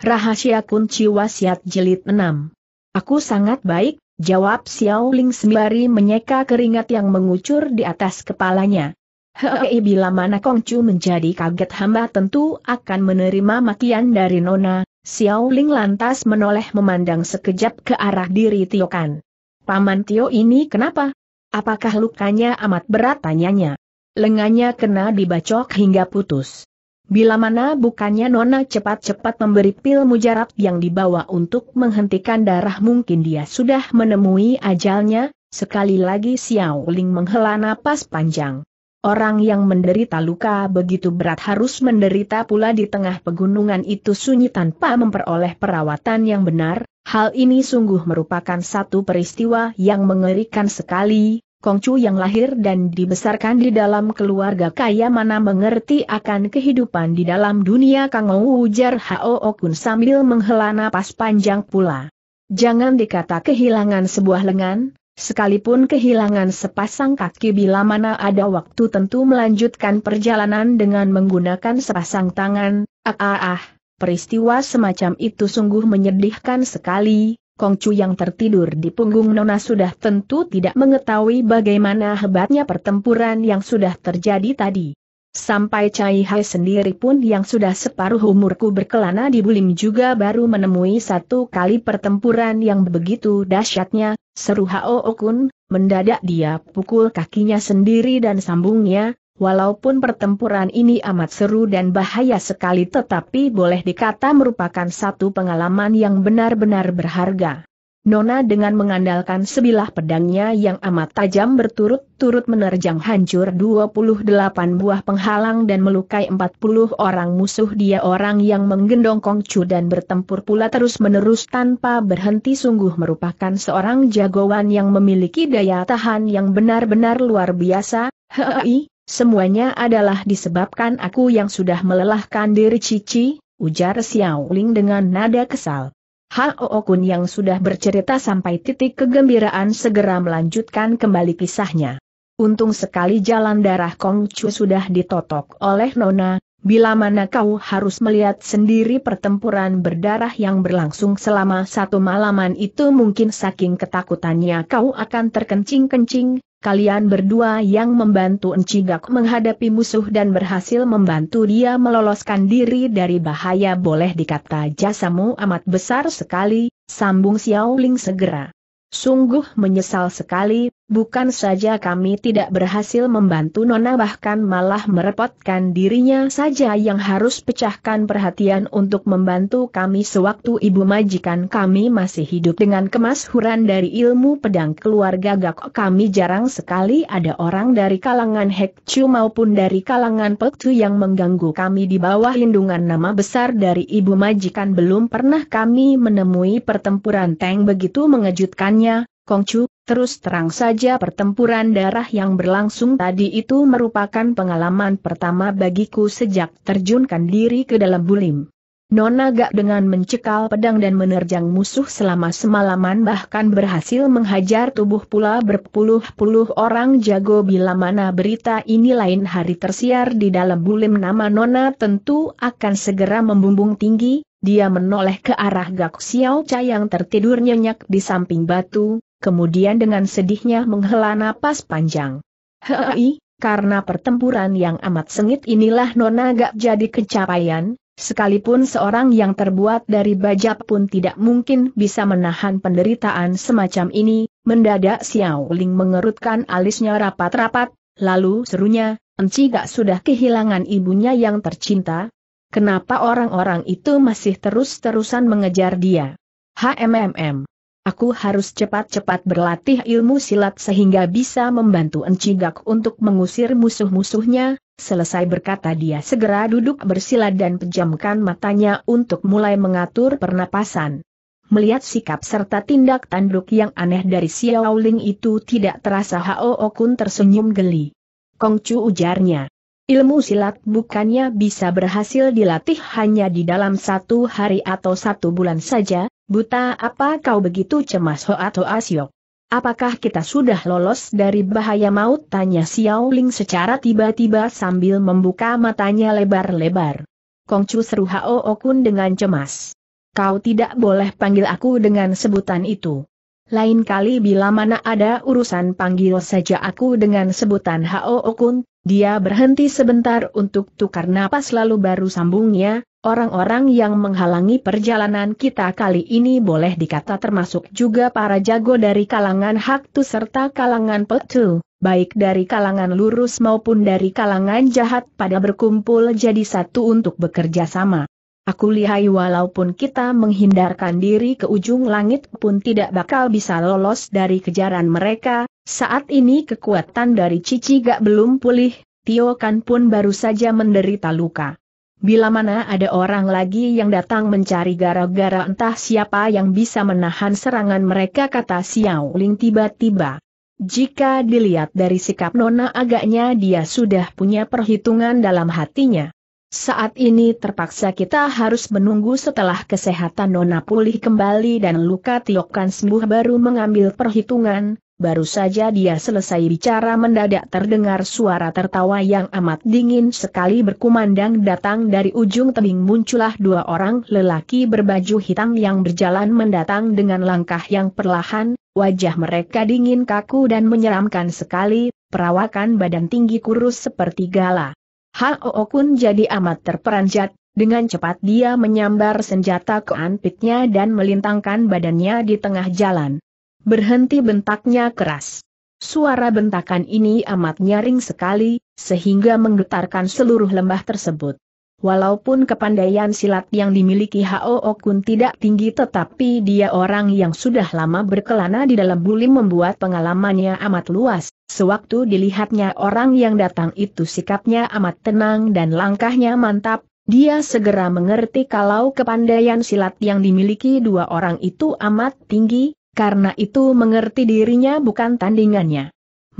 Rahasia kunci wasiat jilid 6. Aku sangat baik, jawab Xiao Ling sembari menyeka keringat yang mengucur di atas kepalanya. Hei bila mana Kongcu menjadi kaget hamba tentu akan menerima makian dari Nona, Xiao Ling lantas menoleh memandang sekejap ke arah diri Tio Kan. Paman Tio ini kenapa? Apakah lukanya amat berat tanyanya? Lengannya kena dibacok hingga putus. Bila mana bukannya Nona cepat-cepat memberi pil mujarab yang dibawa untuk menghentikan darah mungkin dia sudah menemui ajalnya, sekali lagi Xiao Ling menghela napas panjang. Orang yang menderita luka begitu berat harus menderita pula di tengah pegunungan itu sunyi tanpa memperoleh perawatan yang benar, hal ini sungguh merupakan satu peristiwa yang mengerikan sekali, Kongcu yang lahir dan dibesarkan di dalam keluarga kaya mana mengerti akan kehidupan di dalam dunia Kangou ujar Hao Okun sambil menghela napas panjang pula. Jangan dikata kehilangan sebuah lengan, sekalipun kehilangan sepasang kaki bila mana ada waktu tentu melanjutkan perjalanan dengan menggunakan sepasang tangan, ah ah ah, peristiwa semacam itu sungguh menyedihkan sekali, Kongcu yang tertidur di punggung Nona sudah tentu tidak mengetahui bagaimana hebatnya pertempuran yang sudah terjadi tadi. Sampai Cai Hai sendiri pun yang sudah separuh umurku berkelana di Bulim juga baru menemui satu kali pertempuran yang begitu dahsyatnya, seru Hao Okun, mendadak dia pukul kakinya sendiri dan sambungnya, Walaupun pertempuran ini amat seru dan bahaya sekali tetapi boleh dikata merupakan satu pengalaman yang benar-benar berharga. Nona dengan mengandalkan sebilah pedangnya yang amat tajam berturut-turut menerjang hancur 28 buah penghalang dan melukai 40 orang musuh dia orang yang menggendong kongcu dan bertempur pula terus-menerus tanpa berhenti sungguh merupakan seorang jagoan yang memiliki daya tahan yang benar-benar luar biasa, hei Semuanya adalah disebabkan aku yang sudah melelahkan diri Cici, ujar Xiao Ling dengan nada kesal. Hao Kun yang sudah bercerita sampai titik kegembiraan segera melanjutkan kembali kisahnya. Untung sekali jalan darah Kong Chu sudah ditotok oleh Nona, bila mana kau harus melihat sendiri pertempuran berdarah yang berlangsung selama satu malaman itu mungkin saking ketakutannya kau akan terkencing-kencing, kalian berdua yang membantu Encigak menghadapi musuh dan berhasil membantu dia meloloskan diri dari bahaya boleh dikata jasamu amat besar sekali, sambung Xiao Ling segera. Sungguh menyesal sekali, Bukan saja kami tidak berhasil membantu Nona bahkan malah merepotkan dirinya saja yang harus pecahkan perhatian untuk membantu kami sewaktu ibu majikan kami masih hidup dengan kemasyhuran dari ilmu pedang keluarga Gakok kami jarang sekali ada orang dari kalangan Hekcu maupun dari kalangan Pekcu yang mengganggu kami di bawah lindungan nama besar dari ibu majikan belum pernah kami menemui pertempuran Teng begitu mengejutkannya, Kongcu, terus terang saja pertempuran darah yang berlangsung tadi itu merupakan pengalaman pertama bagiku sejak terjunkan diri ke dalam bulim. Nona Gak dengan mencekal pedang dan menerjang musuh selama semalaman bahkan berhasil menghajar tubuh pula berpuluh-puluh orang jago bila mana berita ini lain hari tersiar di dalam bulim nama Nona tentu akan segera membumbung tinggi, dia menoleh ke arah Gak Xiao Cha yang tertidur nyenyak di samping batu, kemudian dengan sedihnya menghela napas panjang. Hei, karena pertempuran yang amat sengit inilah Nona gak jadi kecapaian, sekalipun seorang yang terbuat dari bajak pun tidak mungkin bisa menahan penderitaan semacam ini, mendadak Xiao Ling mengerutkan alisnya rapat-rapat, lalu serunya, Enci gak sudah kehilangan ibunya yang tercinta? Kenapa orang-orang itu masih terus-terusan mengejar dia? HMMM Aku harus cepat-cepat berlatih ilmu silat sehingga bisa membantu Encigak untuk mengusir musuh-musuhnya. Selesai berkata dia segera duduk bersila dan pejamkan matanya untuk mulai mengatur pernapasan. Melihat sikap serta tindak tanduk yang aneh dari Xiao Ling itu tidak terasa Hao Okun tersenyum geli. Kongcu ujarnya. Ilmu silat bukannya bisa berhasil dilatih hanya di dalam satu hari atau satu bulan saja, Buta apa kau begitu cemas Hoa Toa Siok? Apakah kita sudah lolos dari bahaya maut? Tanya Xiao Ling secara tiba-tiba sambil membuka matanya lebar-lebar. Kongcu seru Hao Okun dengan cemas. Kau tidak boleh panggil aku dengan sebutan itu. Lain kali bila mana ada urusan panggil saja aku dengan sebutan Hao Okun, dia berhenti sebentar untuk tukar napas lalu baru sambungnya, Orang-orang yang menghalangi perjalanan kita kali ini boleh dikata termasuk juga para jago dari kalangan Haktu serta kalangan Petu, baik dari kalangan lurus maupun dari kalangan jahat pada berkumpul jadi satu untuk bekerja sama. Aku lihai walaupun kita menghindarkan diri ke ujung langit pun tidak bakal bisa lolos dari kejaran mereka, saat ini kekuatan dari Cici gak belum pulih, Tio Kan pun baru saja menderita luka. Bila mana ada orang lagi yang datang mencari gara-gara entah siapa yang bisa menahan serangan mereka kata Xiao Ling tiba-tiba. Jika dilihat dari sikap Nona agaknya dia sudah punya perhitungan dalam hatinya. Saat ini terpaksa kita harus menunggu setelah kesehatan Nona pulih kembali dan luka Tiokan sembuh baru mengambil perhitungan, Baru saja dia selesai bicara mendadak terdengar suara tertawa yang amat dingin sekali berkumandang datang dari ujung tebing muncullah dua orang lelaki berbaju hitam yang berjalan mendatang dengan langkah yang perlahan, wajah mereka dingin kaku dan menyeramkan sekali, perawakan badan tinggi kurus seperti gala. Hao Kun jadi amat terperanjat, dengan cepat dia menyambar senjata ke anpitnya dan melintangkan badannya di tengah jalan. Berhenti bentaknya keras. Suara bentakan ini amat nyaring sekali, sehingga menggetarkan seluruh lembah tersebut. Walaupun kepandaian silat yang dimiliki Hao Okun tidak tinggi tetapi dia orang yang sudah lama berkelana di dalam buli membuat pengalamannya amat luas. Sewaktu dilihatnya orang yang datang itu sikapnya amat tenang dan langkahnya mantap, dia segera mengerti kalau kepandaian silat yang dimiliki dua orang itu amat tinggi, karena itu mengerti dirinya bukan tandingannya.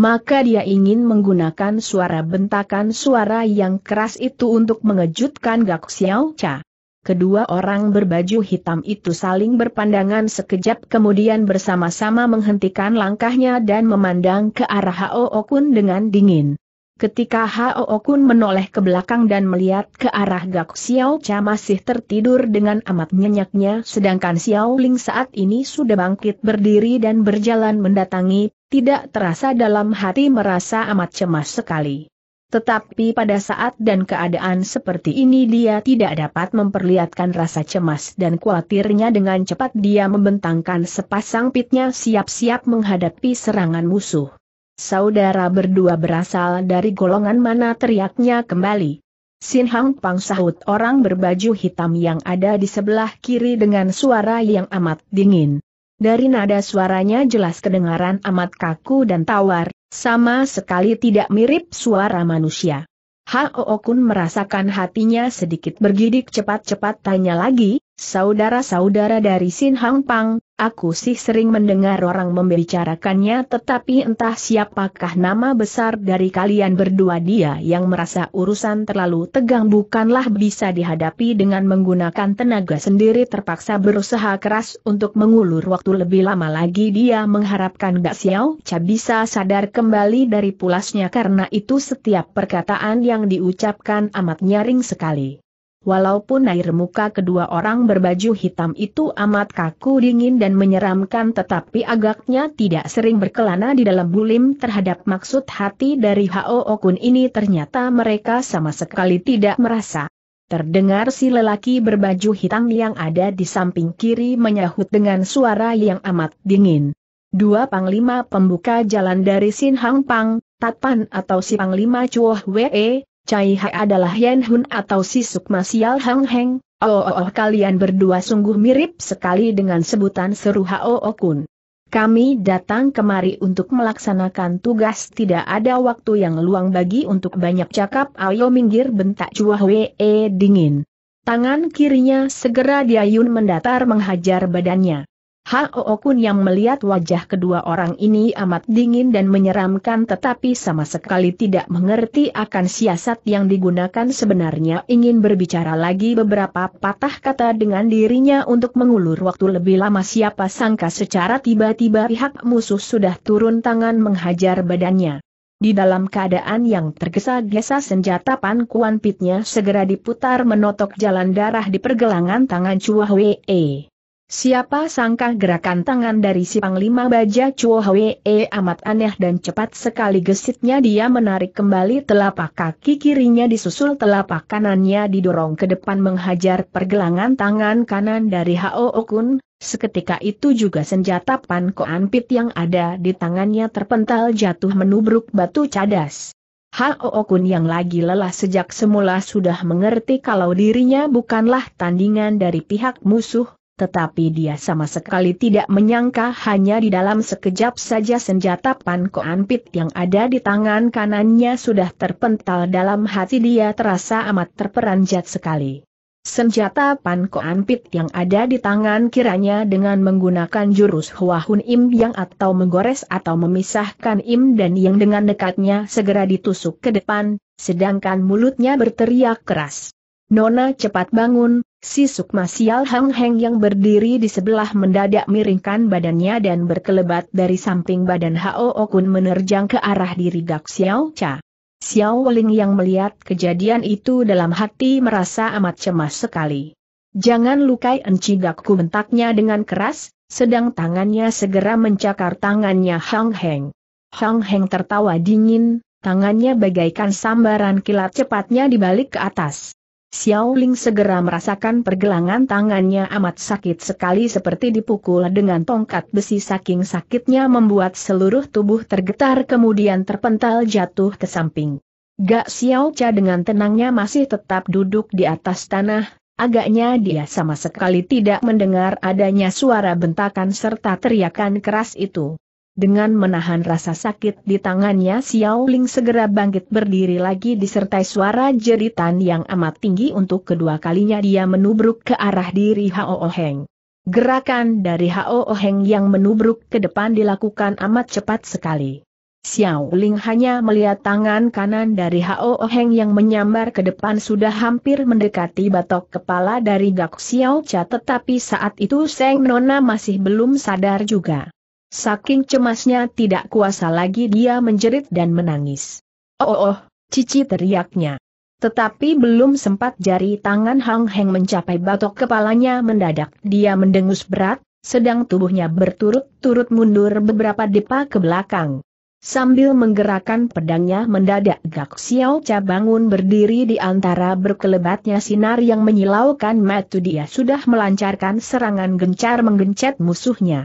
Maka dia ingin menggunakan suara bentakan suara yang keras itu untuk mengejutkan Gak Xiao Cha. Kedua orang berbaju hitam itu saling berpandangan sekejap kemudian bersama-sama menghentikan langkahnya dan memandang ke arah Hao Okun dengan dingin. Ketika Hao Kun menoleh ke belakang dan melihat ke arah Gak Xiao Cha masih tertidur dengan amat nyenyaknya sedangkan Xiao Ling saat ini sudah bangkit berdiri dan berjalan mendatangi, tidak terasa dalam hati merasa amat cemas sekali. Tetapi pada saat dan keadaan seperti ini dia tidak dapat memperlihatkan rasa cemas dan khawatirnya dengan cepat dia membentangkan sepasang pitnya siap-siap menghadapi serangan musuh. Saudara berdua berasal dari golongan mana teriaknya kembali. Sin Hang Pang sahut orang berbaju hitam yang ada di sebelah kiri dengan suara yang amat dingin. Dari nada suaranya jelas kedengaran amat kaku dan tawar, sama sekali tidak mirip suara manusia. Hao Kun merasakan hatinya sedikit bergidik cepat-cepat tanya lagi, Saudara-saudara dari Sin Hang Pang, aku sih sering mendengar orang membicarakannya tetapi entah siapakah nama besar dari kalian berdua dia yang merasa urusan terlalu tegang bukanlah bisa dihadapi dengan menggunakan tenaga sendiri terpaksa berusaha keras untuk mengulur waktu lebih lama lagi dia mengharapkan Gak Xiao Cha bisa sadar kembali dari pulasnya karena itu setiap perkataan yang diucapkan amat nyaring sekali. Walaupun air muka kedua orang berbaju hitam itu amat kaku dingin dan menyeramkan tetapi agaknya tidak sering berkelana di dalam bulim terhadap maksud hati dari Hao Okun ini ternyata mereka sama sekali tidak merasa. Terdengar si lelaki berbaju hitam yang ada di samping kiri menyahut dengan suara yang amat dingin. Dua panglima pembuka jalan dari Sin Hang Pang, Tatpan atau si panglima Chuo Wee, Cai Ha adalah Yan Hun atau si Sukma Sial Hang Heng, oh, oh, oh kalian berdua sungguh mirip sekali dengan sebutan seru Hao oh, oh, Kun. Kami datang kemari untuk melaksanakan tugas tidak ada waktu yang luang bagi untuk banyak cakap ayo minggir bentak cuah Wee dingin. Tangan kirinya segera diayun mendatar menghajar badannya. Hao Kun yang melihat wajah kedua orang ini amat dingin dan menyeramkan tetapi sama sekali tidak mengerti akan siasat yang digunakan sebenarnya ingin berbicara lagi beberapa patah kata dengan dirinya untuk mengulur waktu lebih lama siapa sangka secara tiba-tiba pihak musuh sudah turun tangan menghajar badannya. Di dalam keadaan yang tergesa-gesa senjata Pan Kuan Pitnya segera diputar menotok jalan darah di pergelangan tangan Chua Wei. Siapa sangka gerakan tangan dari si Panglima Baja Chuo Hwee amat aneh dan cepat sekali gesitnya dia menarik kembali telapak kaki kirinya disusul telapak kanannya didorong ke depan menghajar pergelangan tangan kanan dari Hao Okun, seketika itu juga senjata Pan anpit yang ada di tangannya terpental jatuh menubruk batu cadas. Hao Okun yang lagi lelah sejak semula sudah mengerti kalau dirinya bukanlah tandingan dari pihak musuh, tetapi dia sama sekali tidak menyangka hanya di dalam sekejap saja senjata Pit yang ada di tangan kanannya sudah terpental dalam hati dia terasa amat terperanjat sekali. Senjata Pit yang ada di tangan kiranya dengan menggunakan jurus Huahun Im yang atau menggores atau memisahkan Im dan yang dengan dekatnya segera ditusuk ke depan, sedangkan mulutnya berteriak keras. Nona cepat bangun, Si Sukma Sial Hang Heng yang berdiri di sebelah mendadak miringkan badannya dan berkelebat dari samping badan Hao Okun menerjang ke arah diri Gak Xiao Cha. Xiao Weling yang melihat kejadian itu dalam hati merasa amat cemas sekali. Jangan lukai enci gakku bentaknya dengan keras, sedang tangannya segera mencakar tangannya Hang Heng. Hang Heng tertawa dingin, tangannya bagaikan sambaran kilat cepatnya dibalik ke atas. Xiao Ling segera merasakan pergelangan tangannya amat sakit sekali seperti dipukul dengan tongkat besi saking sakitnya membuat seluruh tubuh tergetar kemudian terpental jatuh ke samping. Gak Xiao Cha dengan tenangnya masih tetap duduk di atas tanah, agaknya dia sama sekali tidak mendengar adanya suara bentakan serta teriakan keras itu. Dengan menahan rasa sakit di tangannya Xiao Ling segera bangkit berdiri lagi disertai suara jeritan yang amat tinggi untuk kedua kalinya dia menubruk ke arah diri Hao Oheng. Gerakan dari Hao Oheng yang menubruk ke depan dilakukan amat cepat sekali. Xiao Ling hanya melihat tangan kanan dari Hao Oheng yang menyambar ke depan sudah hampir mendekati batok kepala dari Gak Xiao Cha tetapi saat itu Seng Nona masih belum sadar juga. Saking cemasnya tidak kuasa lagi dia menjerit dan menangis. Oh, oh, oh cici teriaknya. Tetapi belum sempat jari tangan Hang Heng mencapai batok kepalanya mendadak dia mendengus berat, sedang tubuhnya berturut-turut mundur beberapa depa ke belakang. Sambil menggerakkan pedangnya mendadak Gak Xiao Cha bangun berdiri di antara berkelebatnya sinar yang menyilaukan mata dia sudah melancarkan serangan gencar menggencet musuhnya.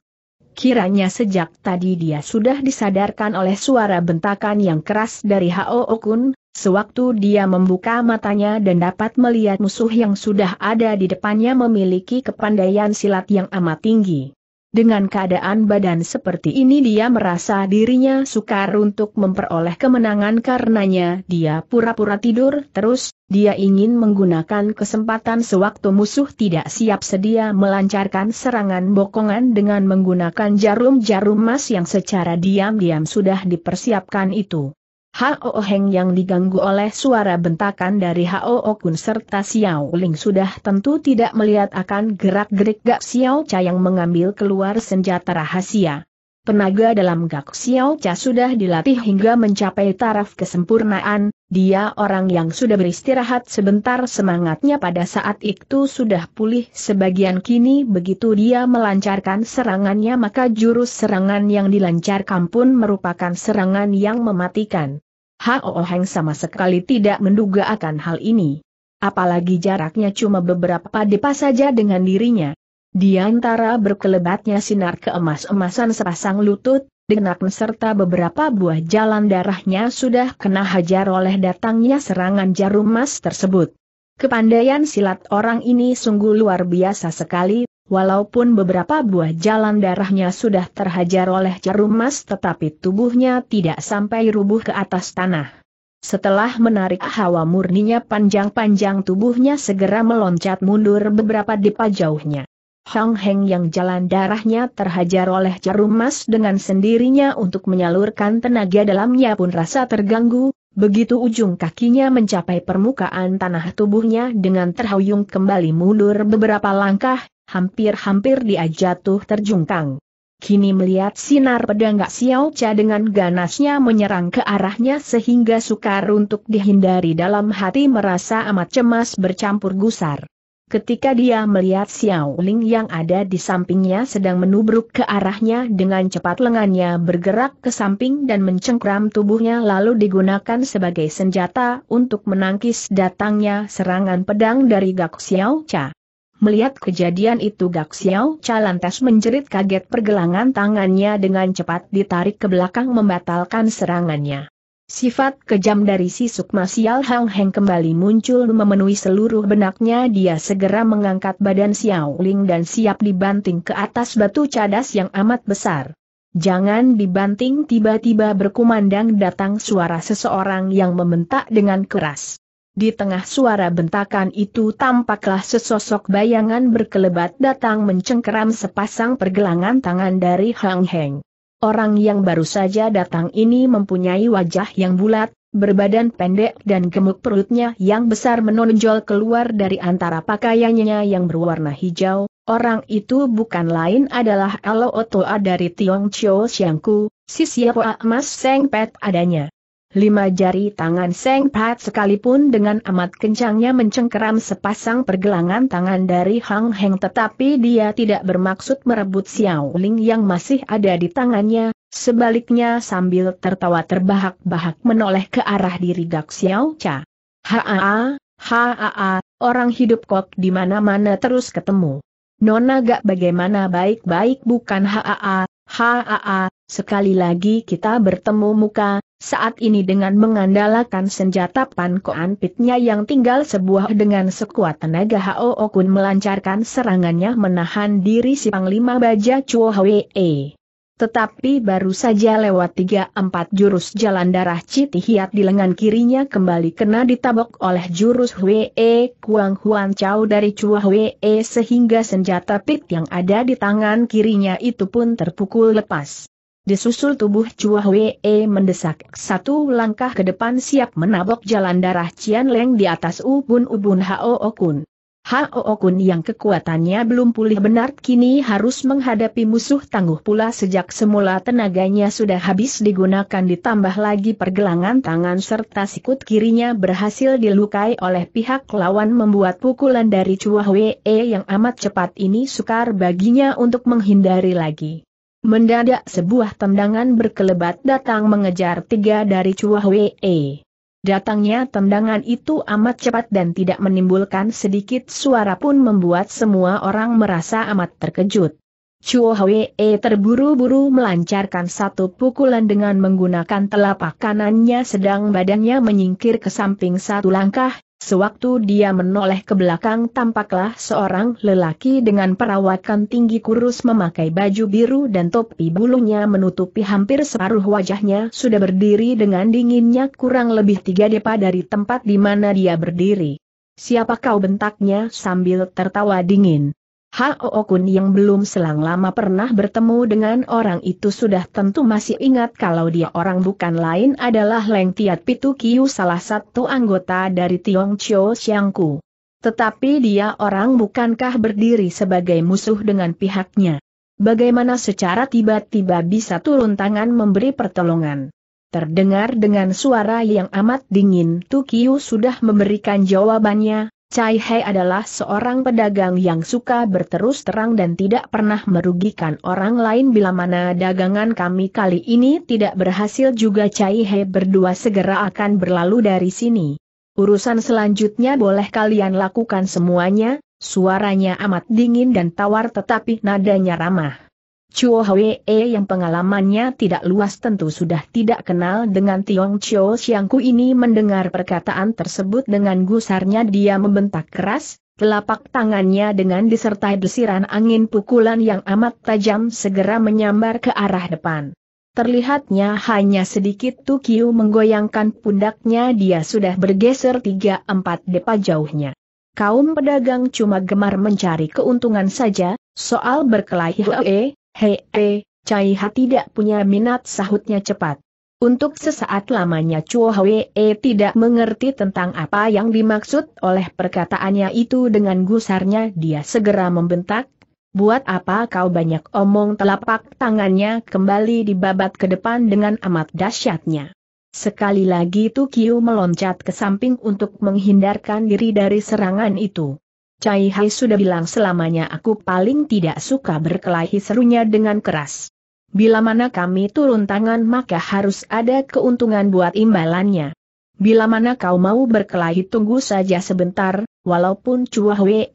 Kiranya sejak tadi dia sudah disadarkan oleh suara bentakan yang keras dari Hao Okun, sewaktu dia membuka matanya dan dapat melihat musuh yang sudah ada di depannya memiliki kepandaian silat yang amat tinggi. Dengan keadaan badan seperti ini dia merasa dirinya sukar untuk memperoleh kemenangan karenanya dia pura-pura tidur terus, dia ingin menggunakan kesempatan sewaktu musuh tidak siap sedia melancarkan serangan bokongan dengan menggunakan jarum-jarum emas yang secara diam-diam sudah dipersiapkan itu. Hao Heng yang diganggu oleh suara bentakan dari Hao Okun serta Xiao Ling sudah tentu tidak melihat akan gerak-gerik Gak Xiao Cha yang mengambil keluar senjata rahasia. Tenaga dalam Gak Xiao Cha sudah dilatih hingga mencapai taraf kesempurnaan, dia orang yang sudah beristirahat sebentar semangatnya pada saat itu sudah pulih sebagian kini begitu dia melancarkan serangannya maka jurus serangan yang dilancarkan pun merupakan serangan yang mematikan. Hao Heng sama sekali tidak menduga akan hal ini. Apalagi jaraknya cuma beberapa depa saja dengan dirinya. Di antara berkelebatnya sinar keemas-emasan sepasang lutut, denak serta beberapa buah jalan darahnya sudah kena hajar oleh datangnya serangan jarum emas tersebut. Kepandaian silat orang ini sungguh luar biasa sekali, Walaupun beberapa buah jalan darahnya sudah terhajar oleh jarum emas, tetapi tubuhnya tidak sampai rubuh ke atas tanah. Setelah menarik hawa murninya panjang-panjang tubuhnya segera meloncat mundur beberapa depa jauhnya. Hang Heng yang jalan darahnya terhajar oleh jarum emas dengan sendirinya untuk menyalurkan tenaga dalamnya pun rasa terganggu, Begitu ujung kakinya mencapai permukaan tanah tubuhnya dengan terhuyung kembali mundur beberapa langkah, hampir-hampir dia jatuh terjungkang. Kini melihat sinar pedang Gak Xiao Cha dengan ganasnya menyerang ke arahnya sehingga sukar untuk dihindari dalam hati merasa amat cemas bercampur gusar. Ketika dia melihat Xiao Ling yang ada di sampingnya sedang menubruk ke arahnya dengan cepat lengannya bergerak ke samping dan mencengkram tubuhnya lalu digunakan sebagai senjata untuk menangkis datangnya serangan pedang dari Gak Xiao Cha. Melihat kejadian itu Gak Xiao Calantas menjerit kaget pergelangan tangannya dengan cepat ditarik ke belakang membatalkan serangannya. Sifat kejam dari si Sukma Sial Hang Heng kembali muncul memenuhi seluruh benaknya dia segera mengangkat badan Xiao Ling dan siap dibanting ke atas batu cadas yang amat besar. Jangan dibanting tiba-tiba berkumandang datang suara seseorang yang membentak dengan keras. Di tengah suara bentakan itu tampaklah sesosok bayangan berkelebat datang mencengkeram sepasang pergelangan tangan dari Hang Heng. Orang yang baru saja datang ini mempunyai wajah yang bulat, berbadan pendek dan gemuk perutnya yang besar menonjol keluar dari antara pakaiannya yang berwarna hijau. Orang itu bukan lain adalah Alo Otoa dari Tiong Chiu Siangku, si siapa emas Seng Pet adanya. Lima jari tangan Seng Pat sekalipun dengan amat kencangnya mencengkeram sepasang pergelangan tangan dari Hang Heng tetapi dia tidak bermaksud merebut Xiao Ling yang masih ada di tangannya, sebaliknya sambil tertawa terbahak-bahak menoleh ke arah diri Gak Xiao Cha. Haa, haa, orang hidup kok di mana-mana terus ketemu. Nona gak bagaimana baik-baik bukan haa, haa, sekali lagi kita bertemu muka, saat ini dengan mengandalkan senjata pankoan pitnya yang tinggal sebuah dengan sekuat tenaga Hao Okun melancarkan serangannya menahan diri si Panglima Baja Chuo Hwee. Tetapi baru saja lewat tiga empat jurus jalan darah Citihiat di lengan kirinya kembali kena ditabok oleh jurus Hwee Kuang Huan Chao dari Chuo Hwee sehingga senjata pit yang ada di tangan kirinya itu pun terpukul lepas. Disusul tubuh Chua Hwee e mendesak satu langkah ke depan siap menabok jalan darah Cian Leng di atas ubun-ubun Hao Okun. Hao Okun yang kekuatannya belum pulih benar kini harus menghadapi musuh tangguh pula sejak semula tenaganya sudah habis digunakan ditambah lagi pergelangan tangan serta sikut kirinya berhasil dilukai oleh pihak lawan membuat pukulan dari Chua Hwee e yang amat cepat ini sukar baginya untuk menghindari lagi. Mendadak sebuah tendangan berkelebat datang mengejar tiga dari Chua Wei. Datangnya tendangan itu amat cepat dan tidak menimbulkan sedikit suara pun membuat semua orang merasa amat terkejut. Chuo Hwee terburu-buru melancarkan satu pukulan dengan menggunakan telapak kanannya sedang badannya menyingkir ke samping satu langkah, Sewaktu dia menoleh ke belakang tampaklah seorang lelaki dengan perawakan tinggi kurus memakai baju biru dan topi bulunya menutupi hampir separuh wajahnya sudah berdiri dengan dinginnya kurang lebih tiga depa dari tempat di mana dia berdiri. Siapa kau bentaknya sambil tertawa dingin. Hao Kun yang belum selang lama pernah bertemu dengan orang itu sudah tentu masih ingat kalau dia orang bukan lain adalah Leng Tiat Pitu Kiu salah satu anggota dari Tiong Chio Xiangku. Tetapi dia orang bukankah berdiri sebagai musuh dengan pihaknya. Bagaimana secara tiba-tiba bisa turun tangan memberi pertolongan. Terdengar dengan suara yang amat dingin Tukiu sudah memberikan jawabannya, Cai He adalah seorang pedagang yang suka berterus terang dan tidak pernah merugikan orang lain bila mana dagangan kami kali ini tidak berhasil juga Cai He berdua segera akan berlalu dari sini. Urusan selanjutnya boleh kalian lakukan semuanya, suaranya amat dingin dan tawar tetapi nadanya ramah. Chuo Hwee e, yang pengalamannya tidak luas tentu sudah tidak kenal dengan Tiong Chuo Siangku ini mendengar perkataan tersebut dengan gusarnya dia membentak keras, telapak tangannya dengan disertai desiran angin pukulan yang amat tajam segera menyambar ke arah depan. Terlihatnya hanya sedikit Tukiu menggoyangkan pundaknya dia sudah bergeser 3-4 depa jauhnya. Kaum pedagang cuma gemar mencari keuntungan saja, soal berkelahi Hei, hei, eh, Cai Ha tidak punya minat sahutnya cepat. Untuk sesaat lamanya Chuo Hwee eh, tidak mengerti tentang apa yang dimaksud oleh perkataannya itu dengan gusarnya dia segera membentak, buat apa kau banyak omong telapak tangannya kembali dibabat ke depan dengan amat dahsyatnya. Sekali lagi Tukiu meloncat ke samping untuk menghindarkan diri dari serangan itu. Cai Hai sudah bilang selamanya aku paling tidak suka berkelahi serunya dengan keras. Bila mana kami turun tangan maka harus ada keuntungan buat imbalannya. Bila mana kau mau berkelahi tunggu saja sebentar, walaupun Chua Wee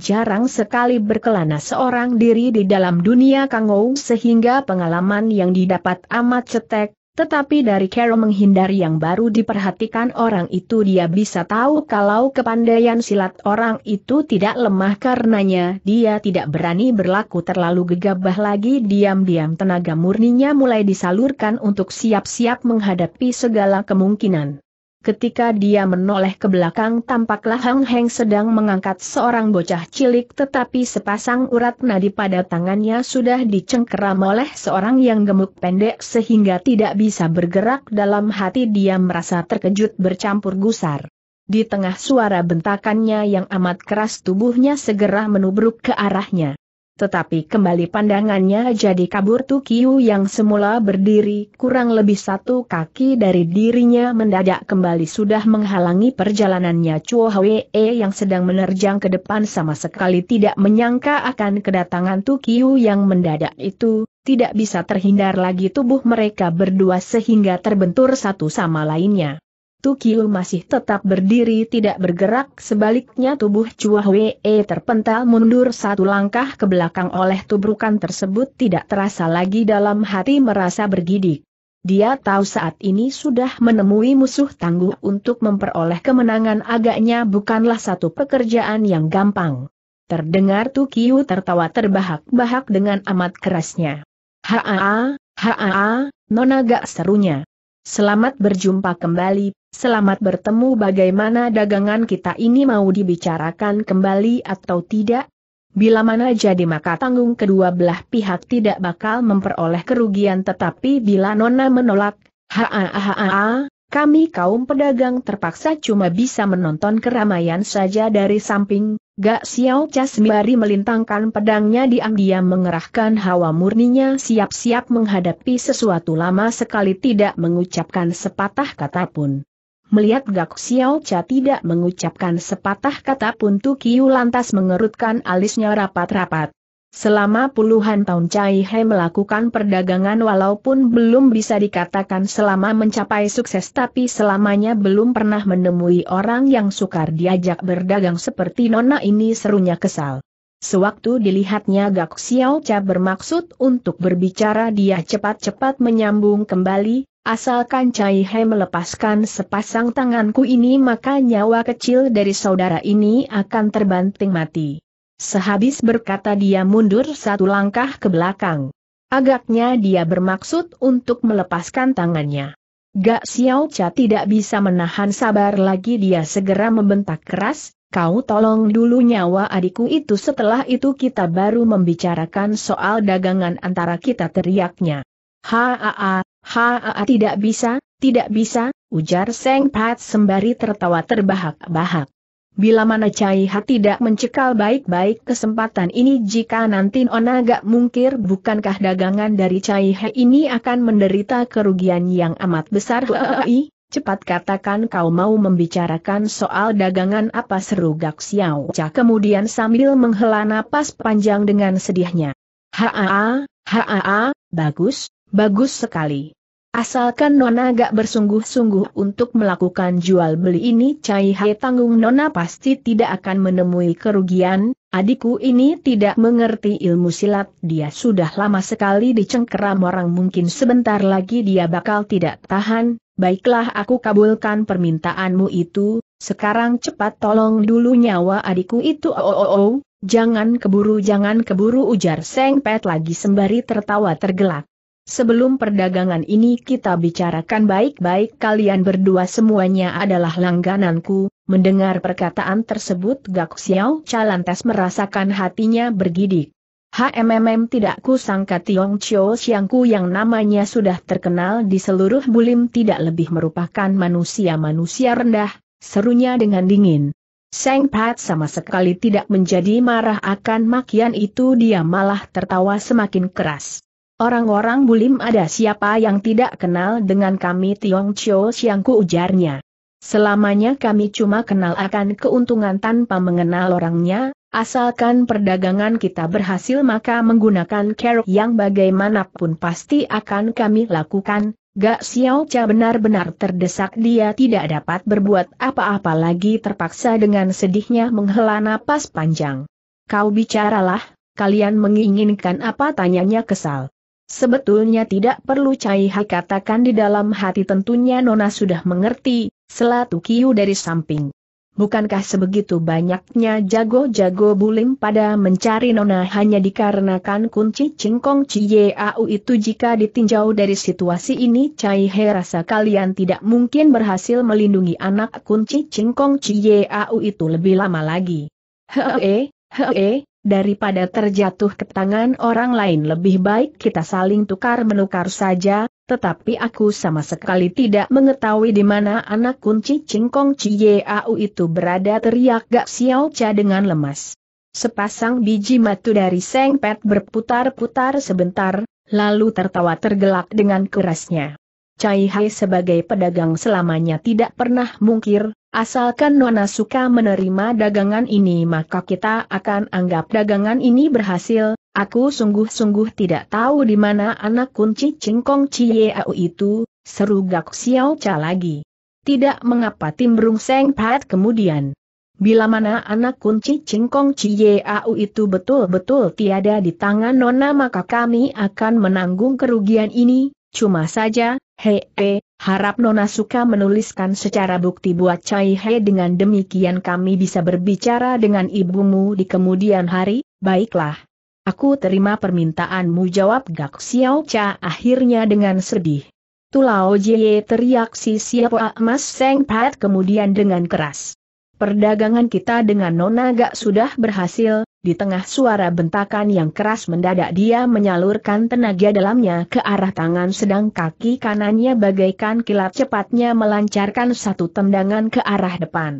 jarang sekali berkelana seorang diri di dalam dunia kangou sehingga pengalaman yang didapat amat cetek, tetapi dari Carol menghindari yang baru diperhatikan orang itu dia bisa tahu kalau kepandaian silat orang itu tidak lemah karenanya dia tidak berani berlaku terlalu gegabah lagi diam-diam tenaga murninya mulai disalurkan untuk siap-siap menghadapi segala kemungkinan. Ketika dia menoleh ke belakang tampaklah Hang Heng sedang mengangkat seorang bocah cilik tetapi sepasang urat nadi pada tangannya sudah dicengkeram oleh seorang yang gemuk pendek sehingga tidak bisa bergerak dalam hati dia merasa terkejut bercampur gusar. Di tengah suara bentakannya yang amat keras tubuhnya segera menubruk ke arahnya. Tetapi kembali pandangannya jadi kabur Tukiu yang semula berdiri kurang lebih satu kaki dari dirinya mendadak kembali sudah menghalangi perjalanannya Chuo Hwee yang sedang menerjang ke depan sama sekali tidak menyangka akan kedatangan Tukiu yang mendadak itu, tidak bisa terhindar lagi tubuh mereka berdua sehingga terbentur satu sama lainnya. Tukiu masih tetap berdiri tidak bergerak sebaliknya tubuh Chua Wee terpental mundur satu langkah ke belakang oleh tubrukan tersebut tidak terasa lagi dalam hati merasa bergidik. Dia tahu saat ini sudah menemui musuh tangguh untuk memperoleh kemenangan agaknya bukanlah satu pekerjaan yang gampang. Terdengar Tukiu tertawa terbahak-bahak dengan amat kerasnya. Haa, haa, nona gak serunya. Selamat berjumpa kembali Selamat bertemu bagaimana dagangan kita ini mau dibicarakan kembali atau tidak? Bila mana jadi maka tanggung kedua belah pihak tidak bakal memperoleh kerugian tetapi bila Nona menolak, ha kami kaum pedagang terpaksa cuma bisa menonton keramaian saja dari samping, Gak siau Casmari melintangkan pedangnya diam-diam mengerahkan hawa murninya siap-siap menghadapi sesuatu lama sekali tidak mengucapkan sepatah kata pun. Melihat Gak Xiao Cha tidak mengucapkan sepatah kata pun Tu Kiu lantas mengerutkan alisnya rapat-rapat. Selama puluhan tahun Cai He melakukan perdagangan walaupun belum bisa dikatakan selama mencapai sukses tapi selamanya belum pernah menemui orang yang sukar diajak berdagang seperti Nona ini serunya kesal. Sewaktu dilihatnya Gak Xiao Cha bermaksud untuk berbicara dia cepat-cepat menyambung kembali, Asalkan Cai He melepaskan sepasang tanganku ini maka nyawa kecil dari saudara ini akan terbanting mati. Sehabis berkata dia mundur satu langkah ke belakang. Agaknya dia bermaksud untuk melepaskan tangannya. Gak Xiao Cha tidak bisa menahan sabar lagi dia segera membentak keras, kau tolong dulu nyawa adikku itu setelah itu kita baru membicarakan soal dagangan antara kita teriaknya. Haa, Ha, tidak bisa, tidak bisa, ujar Seng Pat sembari tertawa terbahak-bahak. Bila mana Cai Ha tidak mencekal baik-baik kesempatan ini jika nanti Ona gak mungkir bukankah dagangan dari Cai Ha ini akan menderita kerugian yang amat besar I, cepat katakan kau mau membicarakan soal dagangan apa seru Gak Xiao Cha kemudian sambil menghela napas panjang dengan sedihnya. Haa, haa, bagus, Bagus sekali. Asalkan Nona gak bersungguh-sungguh untuk melakukan jual beli ini Cai Hai tanggung Nona pasti tidak akan menemui kerugian, adikku ini tidak mengerti ilmu silat dia sudah lama sekali dicengkeram orang mungkin sebentar lagi dia bakal tidak tahan, baiklah aku kabulkan permintaanmu itu, sekarang cepat tolong dulu nyawa adikku itu oh oh oh, oh. jangan keburu jangan keburu ujar Seng Pet lagi sembari tertawa tergelak. Sebelum perdagangan ini kita bicarakan baik-baik kalian berdua semuanya adalah langgananku, mendengar perkataan tersebut Gak Xiao Calantes merasakan hatinya bergidik. HMMM tidak kusangka Tiong Chio Xiangku yang namanya sudah terkenal di seluruh bulim tidak lebih merupakan manusia-manusia rendah, serunya dengan dingin. Seng Pat sama sekali tidak menjadi marah akan makian itu dia malah tertawa semakin keras. Orang-orang bulim ada siapa yang tidak kenal dengan kami Tiong Chio Siangku ujarnya. Selamanya kami cuma kenal akan keuntungan tanpa mengenal orangnya, asalkan perdagangan kita berhasil maka menggunakan kerok yang bagaimanapun pasti akan kami lakukan, Gak Xiao Cha benar-benar terdesak dia tidak dapat berbuat apa-apa lagi terpaksa dengan sedihnya menghela napas panjang. Kau bicaralah, kalian menginginkan apa tanyanya kesal. Sebetulnya tidak perlu Cai Hai katakan di dalam hati tentunya Nona sudah mengerti, selatu kiu dari samping. Bukankah sebegitu banyaknya jago-jago bulim pada mencari Nona hanya dikarenakan kunci cingkong Ciau itu jika ditinjau dari situasi ini Cai Hai rasa kalian tidak mungkin berhasil melindungi anak kunci cingkong Ciau itu lebih lama lagi. Hehehe, hee, daripada terjatuh ke tangan orang lain lebih baik kita saling tukar-menukar saja, tetapi aku sama sekali tidak mengetahui di mana anak kunci cingkong Ciau itu berada teriak Gak Xiao Cha dengan lemas. Sepasang biji matu dari Seng Pet berputar-putar sebentar, lalu tertawa tergelak dengan kerasnya. Cai Hai sebagai pedagang selamanya tidak pernah mungkir, Asalkan Nona suka menerima dagangan ini maka kita akan anggap dagangan ini berhasil, aku sungguh-sungguh tidak tahu di mana anak kunci cingkong Au itu, seru Gak Xiao Cha lagi. Tidak mengapa timbrung Seng Pat kemudian. Bila mana anak kunci cingkong Au itu betul-betul tiada di tangan Nona maka kami akan menanggung kerugian ini, cuma saja, Hei, he, eh, harap Nona suka menuliskan secara bukti buat Cai He dengan demikian kami bisa berbicara dengan ibumu di kemudian hari, baiklah. Aku terima permintaanmu jawab Gak Xiao Cha akhirnya dengan sedih. Tulao Jie teriak si siapa Mas Seng Pat kemudian dengan keras. Perdagangan kita dengan Nona gak sudah berhasil, di tengah suara bentakan yang keras mendadak dia menyalurkan tenaga dalamnya ke arah tangan sedang kaki kanannya bagaikan kilat cepatnya melancarkan satu tendangan ke arah depan.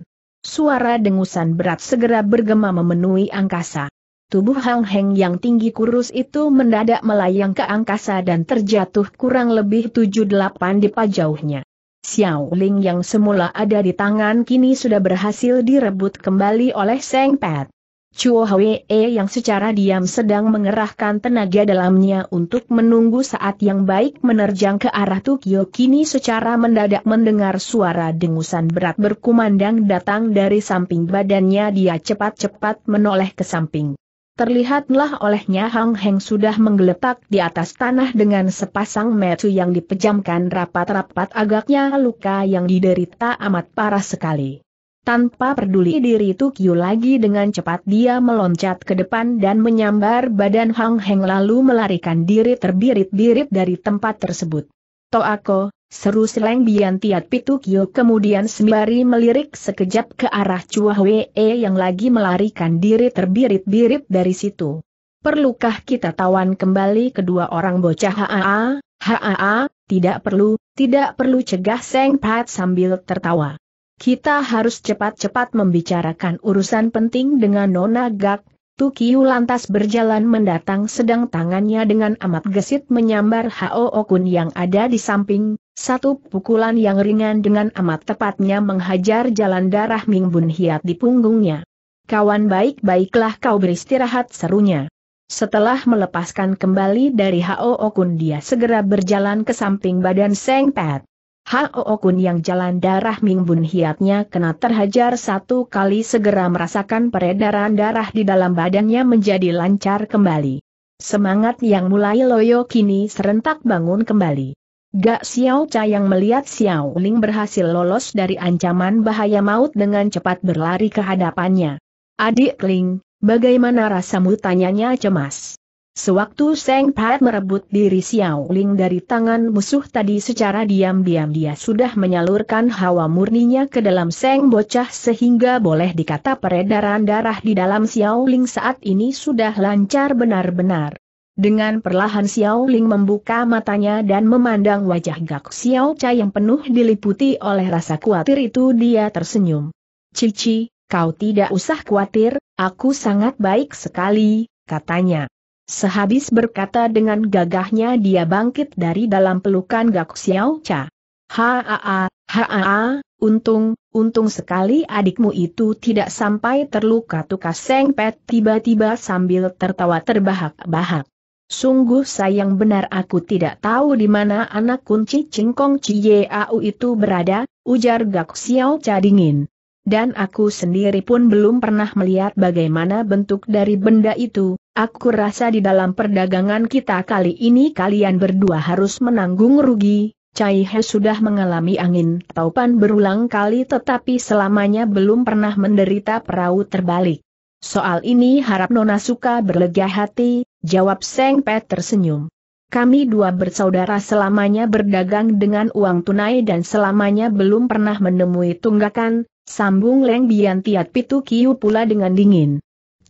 Suara dengusan berat segera bergema memenuhi angkasa. Tubuh Hang Heng yang tinggi kurus itu mendadak melayang ke angkasa dan terjatuh kurang lebih 7-8 di pajauhnya. Xiao Ling yang semula ada di tangan kini sudah berhasil direbut kembali oleh Seng Pet. Chuo Hwee yang secara diam sedang mengerahkan tenaga dalamnya untuk menunggu saat yang baik menerjang ke arah Tokyo kini secara mendadak mendengar suara dengusan berat berkumandang datang dari samping badannya dia cepat-cepat menoleh ke samping. Terlihatlah olehnya Hang Heng sudah menggeletak di atas tanah dengan sepasang metu yang dipejamkan rapat-rapat agaknya luka yang diderita amat parah sekali. Tanpa peduli diri Tukyu lagi dengan cepat dia meloncat ke depan dan menyambar badan Hang Heng lalu melarikan diri terbirit-birit dari tempat tersebut. Toako, Seru Seleng Bian Tiat Pitukyo kemudian sembari melirik sekejap ke arah Chua Wee yang lagi melarikan diri terbirit-birit dari situ. Perlukah kita tawan kembali kedua orang bocah haa? Haa, tidak perlu, tidak perlu cegah Seng Pat sambil tertawa. Kita harus cepat-cepat membicarakan urusan penting dengan Nona Gak, Tukiu lantas berjalan mendatang sedang tangannya dengan amat gesit menyambar Hao Okun yang ada di samping, satu pukulan yang ringan dengan amat tepatnya menghajar jalan darah Ming Bun Hiat di punggungnya. Kawan baik-baiklah kau beristirahat serunya. Setelah melepaskan kembali dari Hao Okun, dia segera berjalan ke samping badan Seng Pet. Hao Okun yang jalan darah Ming Bun Hiatnya kena terhajar satu kali segera merasakan peredaran darah di dalam badannya menjadi lancar kembali. Semangat yang mulai loyo kini serentak bangun kembali. Gak Xiao Cha yang melihat Xiao Ling berhasil lolos dari ancaman bahaya maut dengan cepat berlari ke hadapannya. Adik Ling, bagaimana rasamu tanyanya cemas. Sewaktu Seng Pat merebut diri Xiao Ling dari tangan musuh tadi secara diam-diam dia sudah menyalurkan hawa murninya ke dalam Seng Bocah sehingga boleh dikata peredaran darah di dalam Xiao Ling saat ini sudah lancar benar-benar. Dengan perlahan Xiao Ling membuka matanya dan memandang wajah Gak Xiao Cha yang penuh diliputi oleh rasa khawatir itu dia tersenyum. Cici, kau tidak usah khawatir, aku sangat baik sekali, katanya. Sehabis berkata dengan gagahnya dia bangkit dari dalam pelukan Gak Xiao Cha. Haa, haa, untung, untung sekali adikmu itu tidak sampai terluka tukas Seng tiba-tiba sambil tertawa terbahak-bahak. Sungguh sayang benar aku tidak tahu di mana anak kunci cingkong Ciyeau itu berada, ujar Gak Xiao Cha dingin. Dan aku sendiri pun belum pernah melihat bagaimana bentuk dari benda itu, aku rasa di dalam perdagangan kita kali ini kalian berdua harus menanggung rugi. Cai He sudah mengalami angin taupan berulang kali tetapi selamanya belum pernah menderita perahu terbalik. Soal ini harap Nona suka berlega hati, Jawab Seng Pet tersenyum. Kami dua bersaudara selamanya berdagang dengan uang tunai dan selamanya belum pernah menemui tunggakan, sambung Leng Bian Tiat Pitu Kiu pula dengan dingin.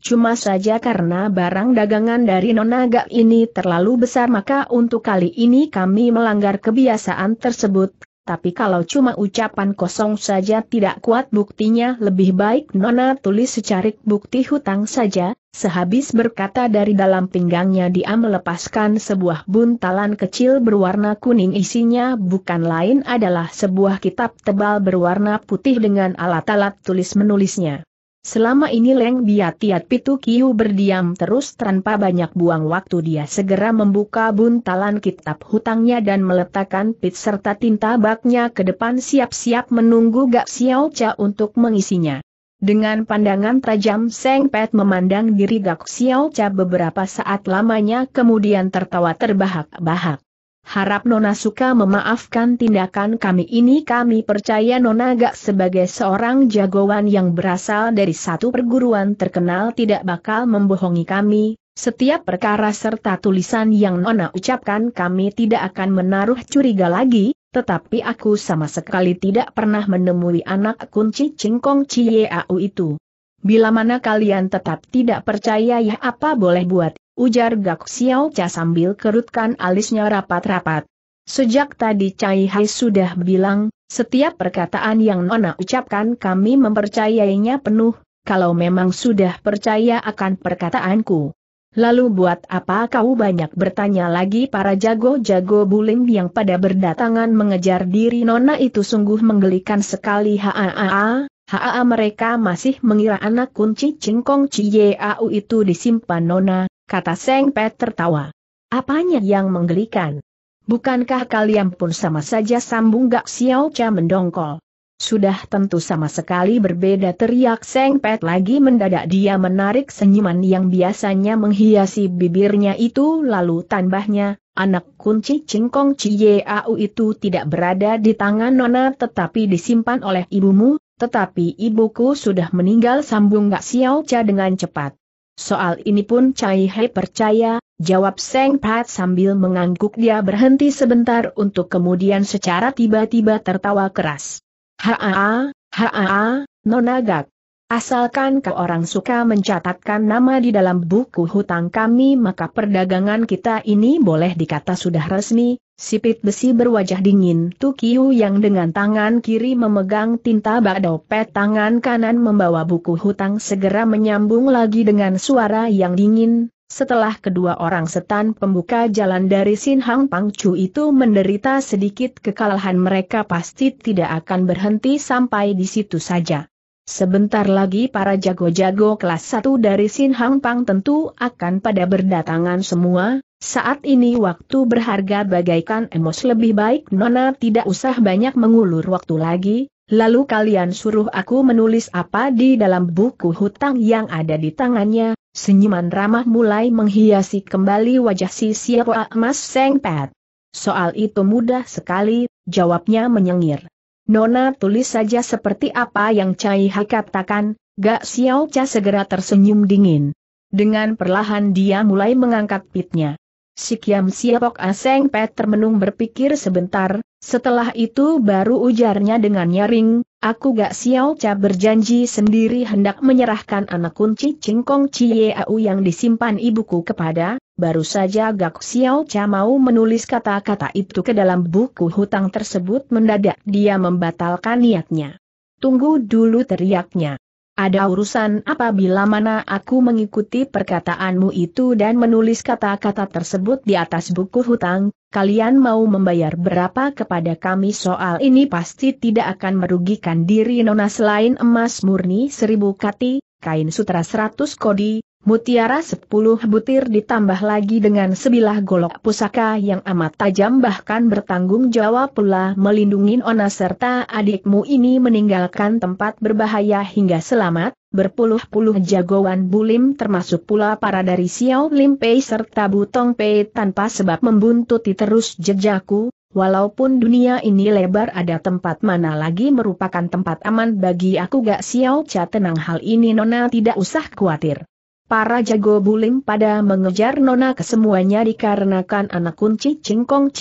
Cuma saja karena barang dagangan dari nonaga ini terlalu besar maka untuk kali ini kami melanggar kebiasaan tersebut, tapi kalau cuma ucapan kosong saja tidak kuat buktinya lebih baik Nona tulis secarik bukti hutang saja, sehabis berkata dari dalam pinggangnya dia melepaskan sebuah buntalan kecil berwarna kuning isinya bukan lain adalah sebuah kitab tebal berwarna putih dengan alat-alat tulis menulisnya. Selama ini Leng Biatiat Pitu Kiu berdiam terus tanpa banyak buang waktu dia segera membuka buntalan kitab hutangnya dan meletakkan pit serta tinta baknya ke depan siap-siap menunggu Gak Xiao Cha untuk mengisinya. Dengan pandangan tajam Seng Pet memandang diri Gak Xiao Cha beberapa saat lamanya kemudian tertawa terbahak-bahak. Harap Nona suka memaafkan tindakan kami ini kami percaya Nona Gak sebagai seorang jagoan yang berasal dari satu perguruan terkenal tidak bakal membohongi kami, setiap perkara serta tulisan yang Nona ucapkan kami tidak akan menaruh curiga lagi, tetapi aku sama sekali tidak pernah menemui anak kunci cingkong Ciau itu. Bila mana kalian tetap tidak percaya ya apa boleh buat, ujar Gak Xiao Cha sambil kerutkan alisnya rapat-rapat. Sejak tadi Cai Hai sudah bilang, setiap perkataan yang Nona ucapkan kami mempercayainya penuh, kalau memang sudah percaya akan perkataanku. Lalu buat apa kau banyak bertanya lagi para jago-jago bulim yang pada berdatangan mengejar diri Nona itu sungguh menggelikan sekali haa, haa mereka masih mengira anak kunci cingkong Ciyau itu disimpan Nona, kata Seng Pet tertawa. Apanya yang menggelikan? Bukankah kalian pun sama saja sambung gak Xiao Cha mendongkol? Sudah tentu sama sekali berbeda teriak Seng Pet lagi mendadak dia menarik senyuman yang biasanya menghiasi bibirnya itu lalu tambahnya, anak kunci cingkong Au itu tidak berada di tangan Nona tetapi disimpan oleh ibumu, tetapi ibuku sudah meninggal sambung gak Xiao Cha dengan cepat. Soal ini pun Cai He percaya, jawab Seng Pat sambil mengangguk dia berhenti sebentar untuk kemudian secara tiba-tiba tertawa keras. Haa, haa, nonagak. Asalkan kau orang suka mencatatkan nama di dalam buku hutang kami maka perdagangan kita ini boleh dikata sudah resmi, Sipit besi berwajah dingin Tukiu yang dengan tangan kiri memegang tinta bak pet, tangan kanan membawa buku hutang segera menyambung lagi dengan suara yang dingin. Setelah kedua orang setan pembuka jalan dari Sin Hang Pangcu itu menderita sedikit kekalahan mereka pasti tidak akan berhenti sampai di situ saja. Sebentar lagi para jago-jago kelas 1 dari Sin Hang Pang tentu akan pada berdatangan semua, saat ini waktu berharga bagaikan emos lebih baik Nona tidak usah banyak mengulur waktu lagi, lalu kalian suruh aku menulis apa di dalam buku hutang yang ada di tangannya, senyuman ramah mulai menghiasi kembali wajah si Siapa emas Sengpet. Soal itu mudah sekali, jawabnya menyengir. Nona tulis saja seperti apa yang Cai Hai katakan, Gak Xiao Cha segera tersenyum dingin. Dengan perlahan dia mulai mengangkat pitnya. Si Kiam Siapok Aseng Pet termenung berpikir sebentar, setelah itu baru ujarnya dengan nyaring, aku gak Xiao Cha berjanji sendiri hendak menyerahkan anak kunci Cingkong Cie Au yang disimpan ibuku kepada, Baru saja Gak Xiao Cha mau menulis kata-kata itu ke dalam buku hutang tersebut mendadak dia membatalkan niatnya. Tunggu dulu teriaknya. Ada urusan Apabila mana aku mengikuti perkataanmu itu dan menulis kata-kata tersebut di atas buku hutang, kalian mau membayar berapa kepada kami soal ini pasti tidak akan merugikan diri nona selain emas murni seribu kati, kain sutra seratus kodi, mutiara sepuluh butir ditambah lagi dengan sebilah golok pusaka yang amat tajam bahkan bertanggung jawab pula melindungi Ona serta adikmu ini meninggalkan tempat berbahaya hingga selamat, berpuluh-puluh jagoan bulim termasuk pula para dari Xiao Lim Pei serta Butong Pei tanpa sebab membuntuti terus jejakku, Walaupun dunia ini lebar ada tempat mana lagi merupakan tempat aman bagi aku gak Xiao Cha tenang hal ini Nona tidak usah khawatir. Para jago bulim pada mengejar nona kesemuanya dikarenakan anak kunci cingkong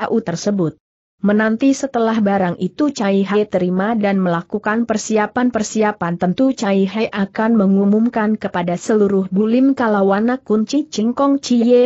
Au tersebut. Menanti setelah barang itu Cai Hai terima dan melakukan persiapan-persiapan tentu Cai Hai akan mengumumkan kepada seluruh bulim kalau anak kunci cingkong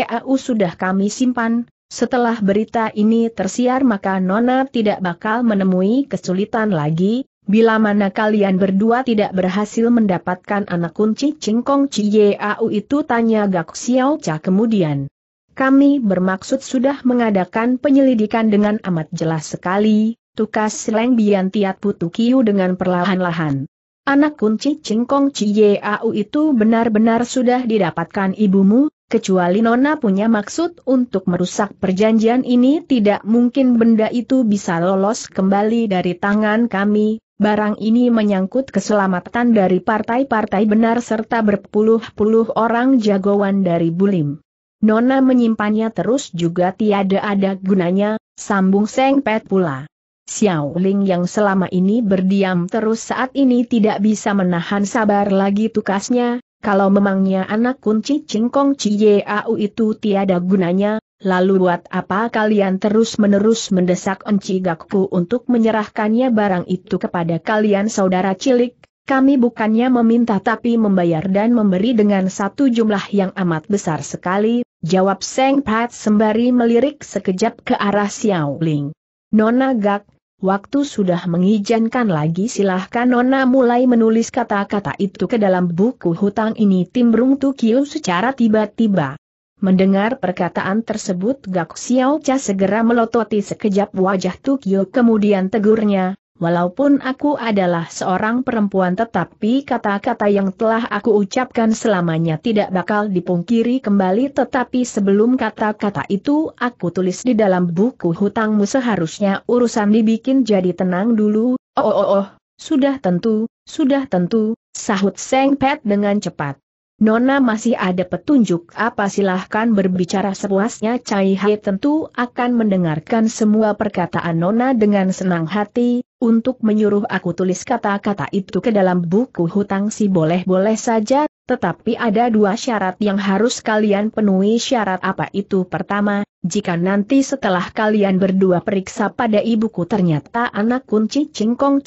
Au sudah kami simpan. Setelah berita ini tersiar maka Nona tidak bakal menemui kesulitan lagi, Bila mana kalian berdua tidak berhasil mendapatkan anak kunci cingkong Ciyeau itu tanya Gak Xiao Cha kemudian. Kami bermaksud sudah mengadakan penyelidikan dengan amat jelas sekali, tukas Leng Bian Tiat Putu Kiu dengan perlahan-lahan. Anak kunci cingkong Ciyeau itu benar-benar sudah didapatkan ibumu, kecuali Nona punya maksud untuk merusak perjanjian ini tidak mungkin benda itu bisa lolos kembali dari tangan kami, Barang ini menyangkut keselamatan dari partai-partai benar serta berpuluh-puluh orang jagoan dari Bulim. Nona menyimpannya terus juga tiada ada gunanya, sambung Seng Pet pula. Xiao Ling yang selama ini berdiam terus saat ini tidak bisa menahan sabar lagi tukasnya, kalau memangnya anak kunci Cingkong Ciyau itu tiada gunanya, Lalu buat apa kalian terus-menerus mendesak Enci Gakku untuk menyerahkannya barang itu kepada kalian saudara cilik? Kami bukannya meminta tapi membayar dan memberi dengan satu jumlah yang amat besar sekali, jawab Seng Pat sembari melirik sekejap ke arah Xiao Ling. Nona Gak, waktu sudah mengizinkan lagi silahkan Nona mulai menulis kata-kata itu ke dalam buku hutang ini timbrung Tukiu secara tiba-tiba. Mendengar perkataan tersebut Gak Siau Cha segera melototi sekejap wajah Tukyo kemudian tegurnya, walaupun aku adalah seorang perempuan tetapi kata-kata yang telah aku ucapkan selamanya tidak bakal dipungkiri kembali tetapi sebelum kata-kata itu aku tulis di dalam buku hutangmu seharusnya urusan dibikin jadi tenang dulu, oh oh oh, oh sudah tentu, sudah tentu, sahut Seng Pet dengan cepat. Nona masih ada petunjuk apa silahkan berbicara sepuasnya Cai Hai tentu akan mendengarkan semua perkataan Nona dengan senang hati, untuk menyuruh aku tulis kata-kata itu ke dalam buku hutang si boleh-boleh saja tetapi ada dua syarat yang harus kalian penuhi syarat apa itu pertama, jika nanti setelah kalian berdua periksa pada ibuku ternyata anak kunci cingkong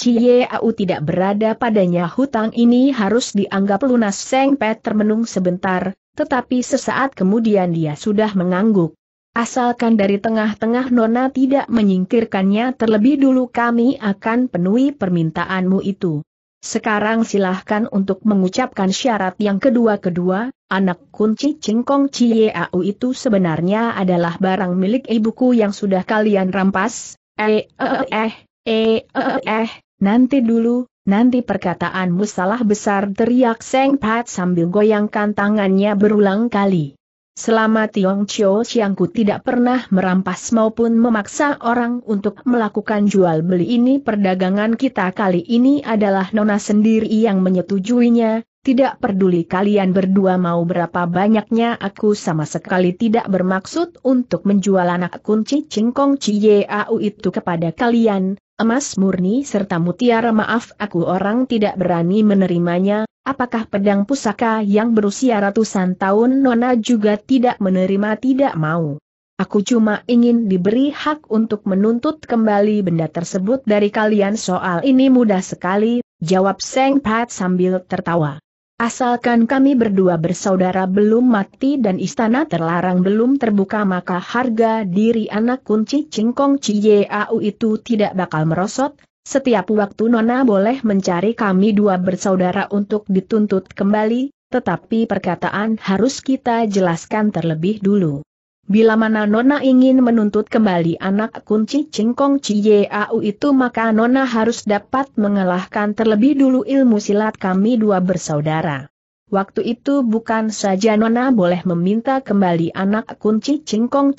Au tidak berada padanya hutang ini harus dianggap lunas Seng Pet termenung sebentar, tetapi sesaat kemudian dia sudah mengangguk. Asalkan dari tengah-tengah Nona tidak menyingkirkannya terlebih dulu kami akan penuhi permintaanmu itu. Sekarang silahkan untuk mengucapkan syarat yang kedua-kedua, anak kunci Cingkong au itu sebenarnya adalah barang milik ibuku yang sudah kalian rampas, e, e, e, eh eh eh, eh eh eh, nanti dulu, nanti perkataanmu salah besar teriak Seng Pat sambil goyangkan tangannya berulang kali. Selama Tiong Chio siangku tidak pernah merampas maupun memaksa orang untuk melakukan jual beli ini perdagangan kita kali ini adalah Nona sendiri yang menyetujuinya, tidak peduli kalian berdua mau berapa banyaknya aku sama sekali tidak bermaksud untuk menjual anak kunci cingkong Au itu kepada kalian, emas murni serta mutiara maaf aku orang tidak berani menerimanya, Apakah pedang pusaka yang berusia ratusan tahun Nona juga tidak menerima tidak mau? Aku cuma ingin diberi hak untuk menuntut kembali benda tersebut dari kalian soal ini mudah sekali, jawab Seng Pat sambil tertawa. Asalkan kami berdua bersaudara belum mati dan istana terlarang belum terbuka maka harga diri anak kunci Cingkong Ciyau itu tidak bakal merosot, setiap waktu Nona boleh mencari kami dua bersaudara untuk dituntut kembali, tetapi perkataan harus kita jelaskan terlebih dulu. Bila mana Nona ingin menuntut kembali anak kunci cingkong Ciau itu maka Nona harus dapat mengalahkan terlebih dulu ilmu silat kami dua bersaudara. Waktu itu bukan saja Nona boleh meminta kembali anak kunci cingkong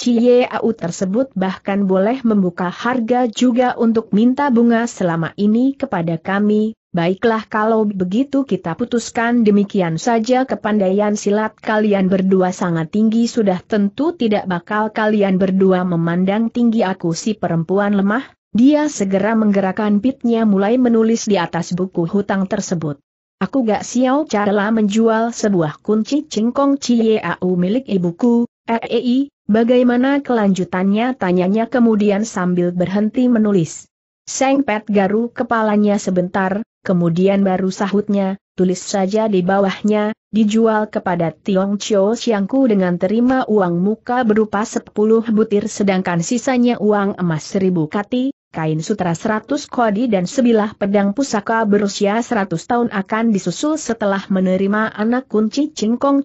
Au tersebut bahkan boleh membuka harga juga untuk minta bunga selama ini kepada kami, baiklah kalau begitu kita putuskan demikian saja kepandaian silat kalian berdua sangat tinggi sudah tentu tidak bakal kalian berdua memandang tinggi aku si perempuan lemah, dia segera menggerakkan pitnya mulai menulis di atas buku hutang tersebut. Aku gak siau cara menjual sebuah kunci cingkong Ciau milik ibuku, EEI, eh, eh, bagaimana kelanjutannya tanyanya kemudian sambil berhenti menulis. Seng Pet garu kepalanya sebentar, kemudian baru sahutnya, tulis saja di bawahnya, dijual kepada Tiong Chio Siangku dengan terima uang muka berupa 10 butir sedangkan sisanya uang emas seribu kati, kain sutra 100 kodi dan sebilah pedang pusaka berusia 100 tahun akan disusul setelah menerima anak kunci Cingkong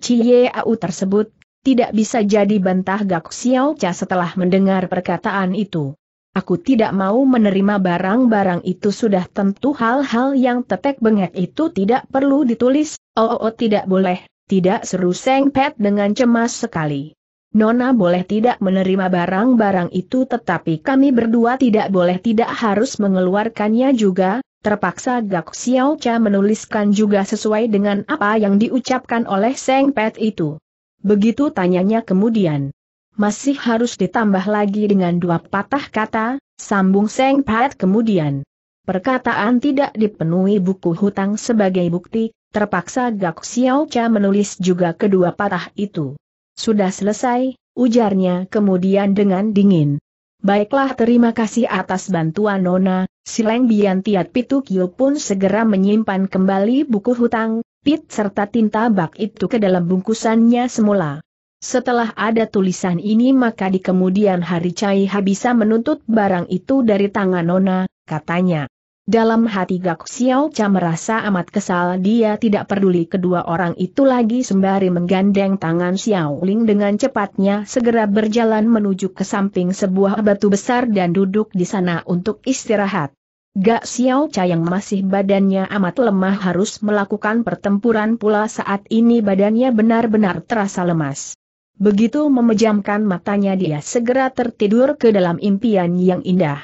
Au tersebut, tidak bisa jadi bantah Gak Xiao Cha setelah mendengar perkataan itu. Aku tidak mau menerima barang-barang itu sudah tentu hal-hal yang tetek bengek itu tidak perlu ditulis, oh, oh, oh tidak boleh, tidak seru Seng Pet dengan cemas sekali. Nona boleh tidak menerima barang-barang itu tetapi kami berdua tidak boleh tidak harus mengeluarkannya juga, terpaksa Gak Xiao Cha menuliskan juga sesuai dengan apa yang diucapkan oleh Seng Pet itu. Begitu tanyanya kemudian. Masih harus ditambah lagi dengan dua patah kata, sambung Seng Pet kemudian. Perkataan tidak dipenuhi buku hutang sebagai bukti, terpaksa Gak Xiao Cha menulis juga kedua patah itu. Sudah selesai, ujarnya kemudian dengan dingin. Baiklah terima kasih atas bantuan Nona, Sileng Bian Tiat Pitukio pun segera menyimpan kembali buku hutang, pit serta tinta bak itu ke dalam bungkusannya semula. Setelah ada tulisan ini maka di kemudian hari Cai bisa menuntut barang itu dari tangan Nona, katanya. Dalam hati Gak Xiao Cha merasa amat kesal dia tidak peduli kedua orang itu lagi sembari menggandeng tangan Xiao Ling dengan cepatnya segera berjalan menuju ke samping sebuah batu besar dan duduk di sana untuk istirahat. Gak Xiao Cha yang masih badannya amat lemah harus melakukan pertempuran pula saat ini badannya benar-benar terasa lemas. Begitu memejamkan matanya dia segera tertidur ke dalam impian yang indah.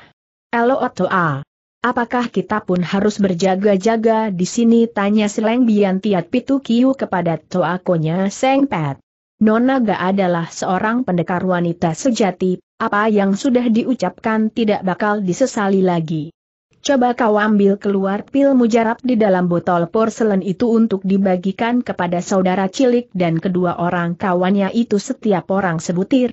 Elo Otto a. Apakah kita pun harus berjaga-jaga di sini? Tanya Seleng Bian Tiat Pitu Kiu kepada toakonya Seng Pet. Nona Ga adalah seorang pendekar wanita sejati, apa yang sudah diucapkan tidak bakal disesali lagi. Coba kau ambil keluar pil mujarab di dalam botol porselen itu untuk dibagikan kepada saudara cilik dan kedua orang kawannya itu setiap orang sebutir,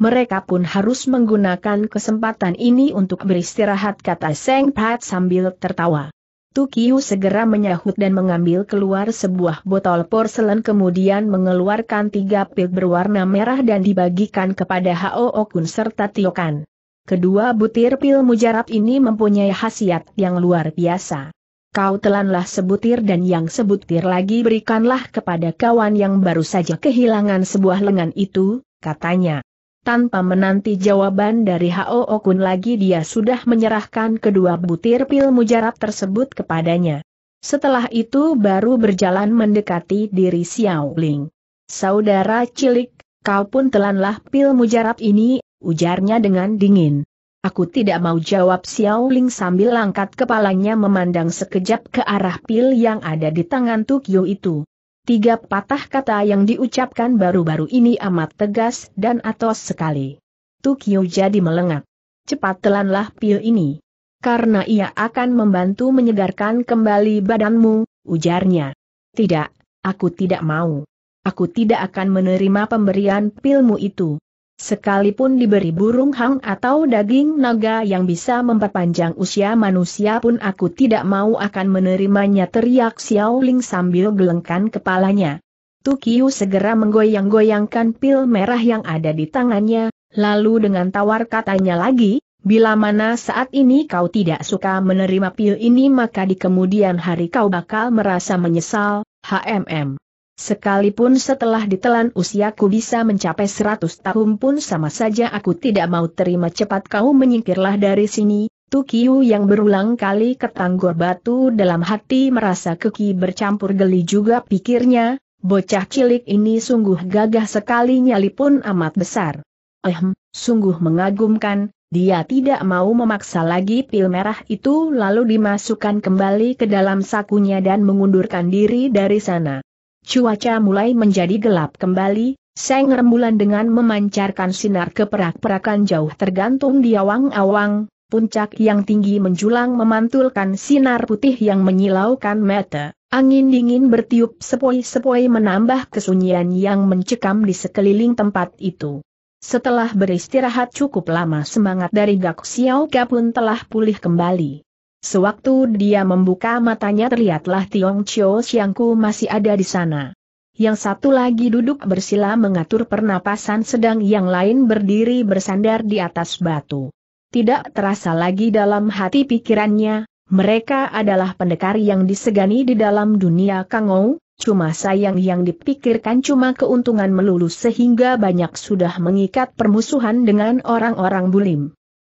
mereka pun harus menggunakan kesempatan ini untuk beristirahat kata Seng Pat sambil tertawa. Tukiu segera menyahut dan mengambil keluar sebuah botol porselen kemudian mengeluarkan tiga pil berwarna merah dan dibagikan kepada Hao Okun serta Tiokan. Kedua butir pil mujarab ini mempunyai khasiat yang luar biasa. Kau telanlah sebutir dan yang sebutir lagi berikanlah kepada kawan yang baru saja kehilangan sebuah lengan itu, katanya. Tanpa menanti jawaban dari Hao Okun lagi dia sudah menyerahkan kedua butir pil mujarab tersebut kepadanya. Setelah itu baru berjalan mendekati diri Xiao Ling. Saudara cilik, kau pun telanlah pil mujarab ini, ujarnya dengan dingin. Aku tidak mau jawab Xiao Ling sambil angkat kepalanya memandang sekejap ke arah pil yang ada di tangan Tukyo itu. Tiga patah kata yang diucapkan baru-baru ini amat tegas dan atos sekali. Tukio jadi melengak. Cepat telanlah pil ini. Karena ia akan membantu menyegarkan kembali badanmu, ujarnya. Tidak, aku tidak mau. Aku tidak akan menerima pemberian pilmu itu, Sekalipun diberi burung hang atau daging naga yang bisa memperpanjang usia manusia pun aku tidak mau akan menerimanya teriak Xiao Ling sambil gelengkan kepalanya. Tukiu segera menggoyang-goyangkan pil merah yang ada di tangannya, lalu dengan tawar katanya lagi, Bila mana saat ini kau tidak suka menerima pil ini maka di kemudian hari kau bakal merasa menyesal, HMM. Sekalipun setelah ditelan usiaku bisa mencapai seratus tahun pun sama saja aku tidak mau terima cepat kau menyingkirlah dari sini, Tukiu yang berulang kali ketanggur batu dalam hati merasa keki bercampur geli juga pikirnya, bocah cilik ini sungguh gagah sekali nyali pun amat besar. Ehm, sungguh mengagumkan, dia tidak mau memaksa lagi pil merah itu lalu dimasukkan kembali ke dalam sakunya dan mengundurkan diri dari sana. Cuaca mulai menjadi gelap kembali, Seng rembulan dengan memancarkan sinar ke perak-perakan jauh tergantung di awang-awang, puncak yang tinggi menjulang memantulkan sinar putih yang menyilaukan mata, angin dingin bertiup sepoi-sepoi menambah kesunyian yang mencekam di sekeliling tempat itu. Setelah beristirahat cukup lama semangat dari Gak Xiao pun telah pulih kembali. Sewaktu dia membuka matanya terlihatlah Tiong Chio Siangku masih ada di sana. Yang satu lagi duduk bersila mengatur pernapasan sedang yang lain berdiri bersandar di atas batu. Tidak terasa lagi dalam hati pikirannya, mereka adalah pendekar yang disegani di dalam dunia Kangou, cuma sayang yang dipikirkan cuma keuntungan melulu sehingga banyak sudah mengikat permusuhan dengan orang-orang bulim.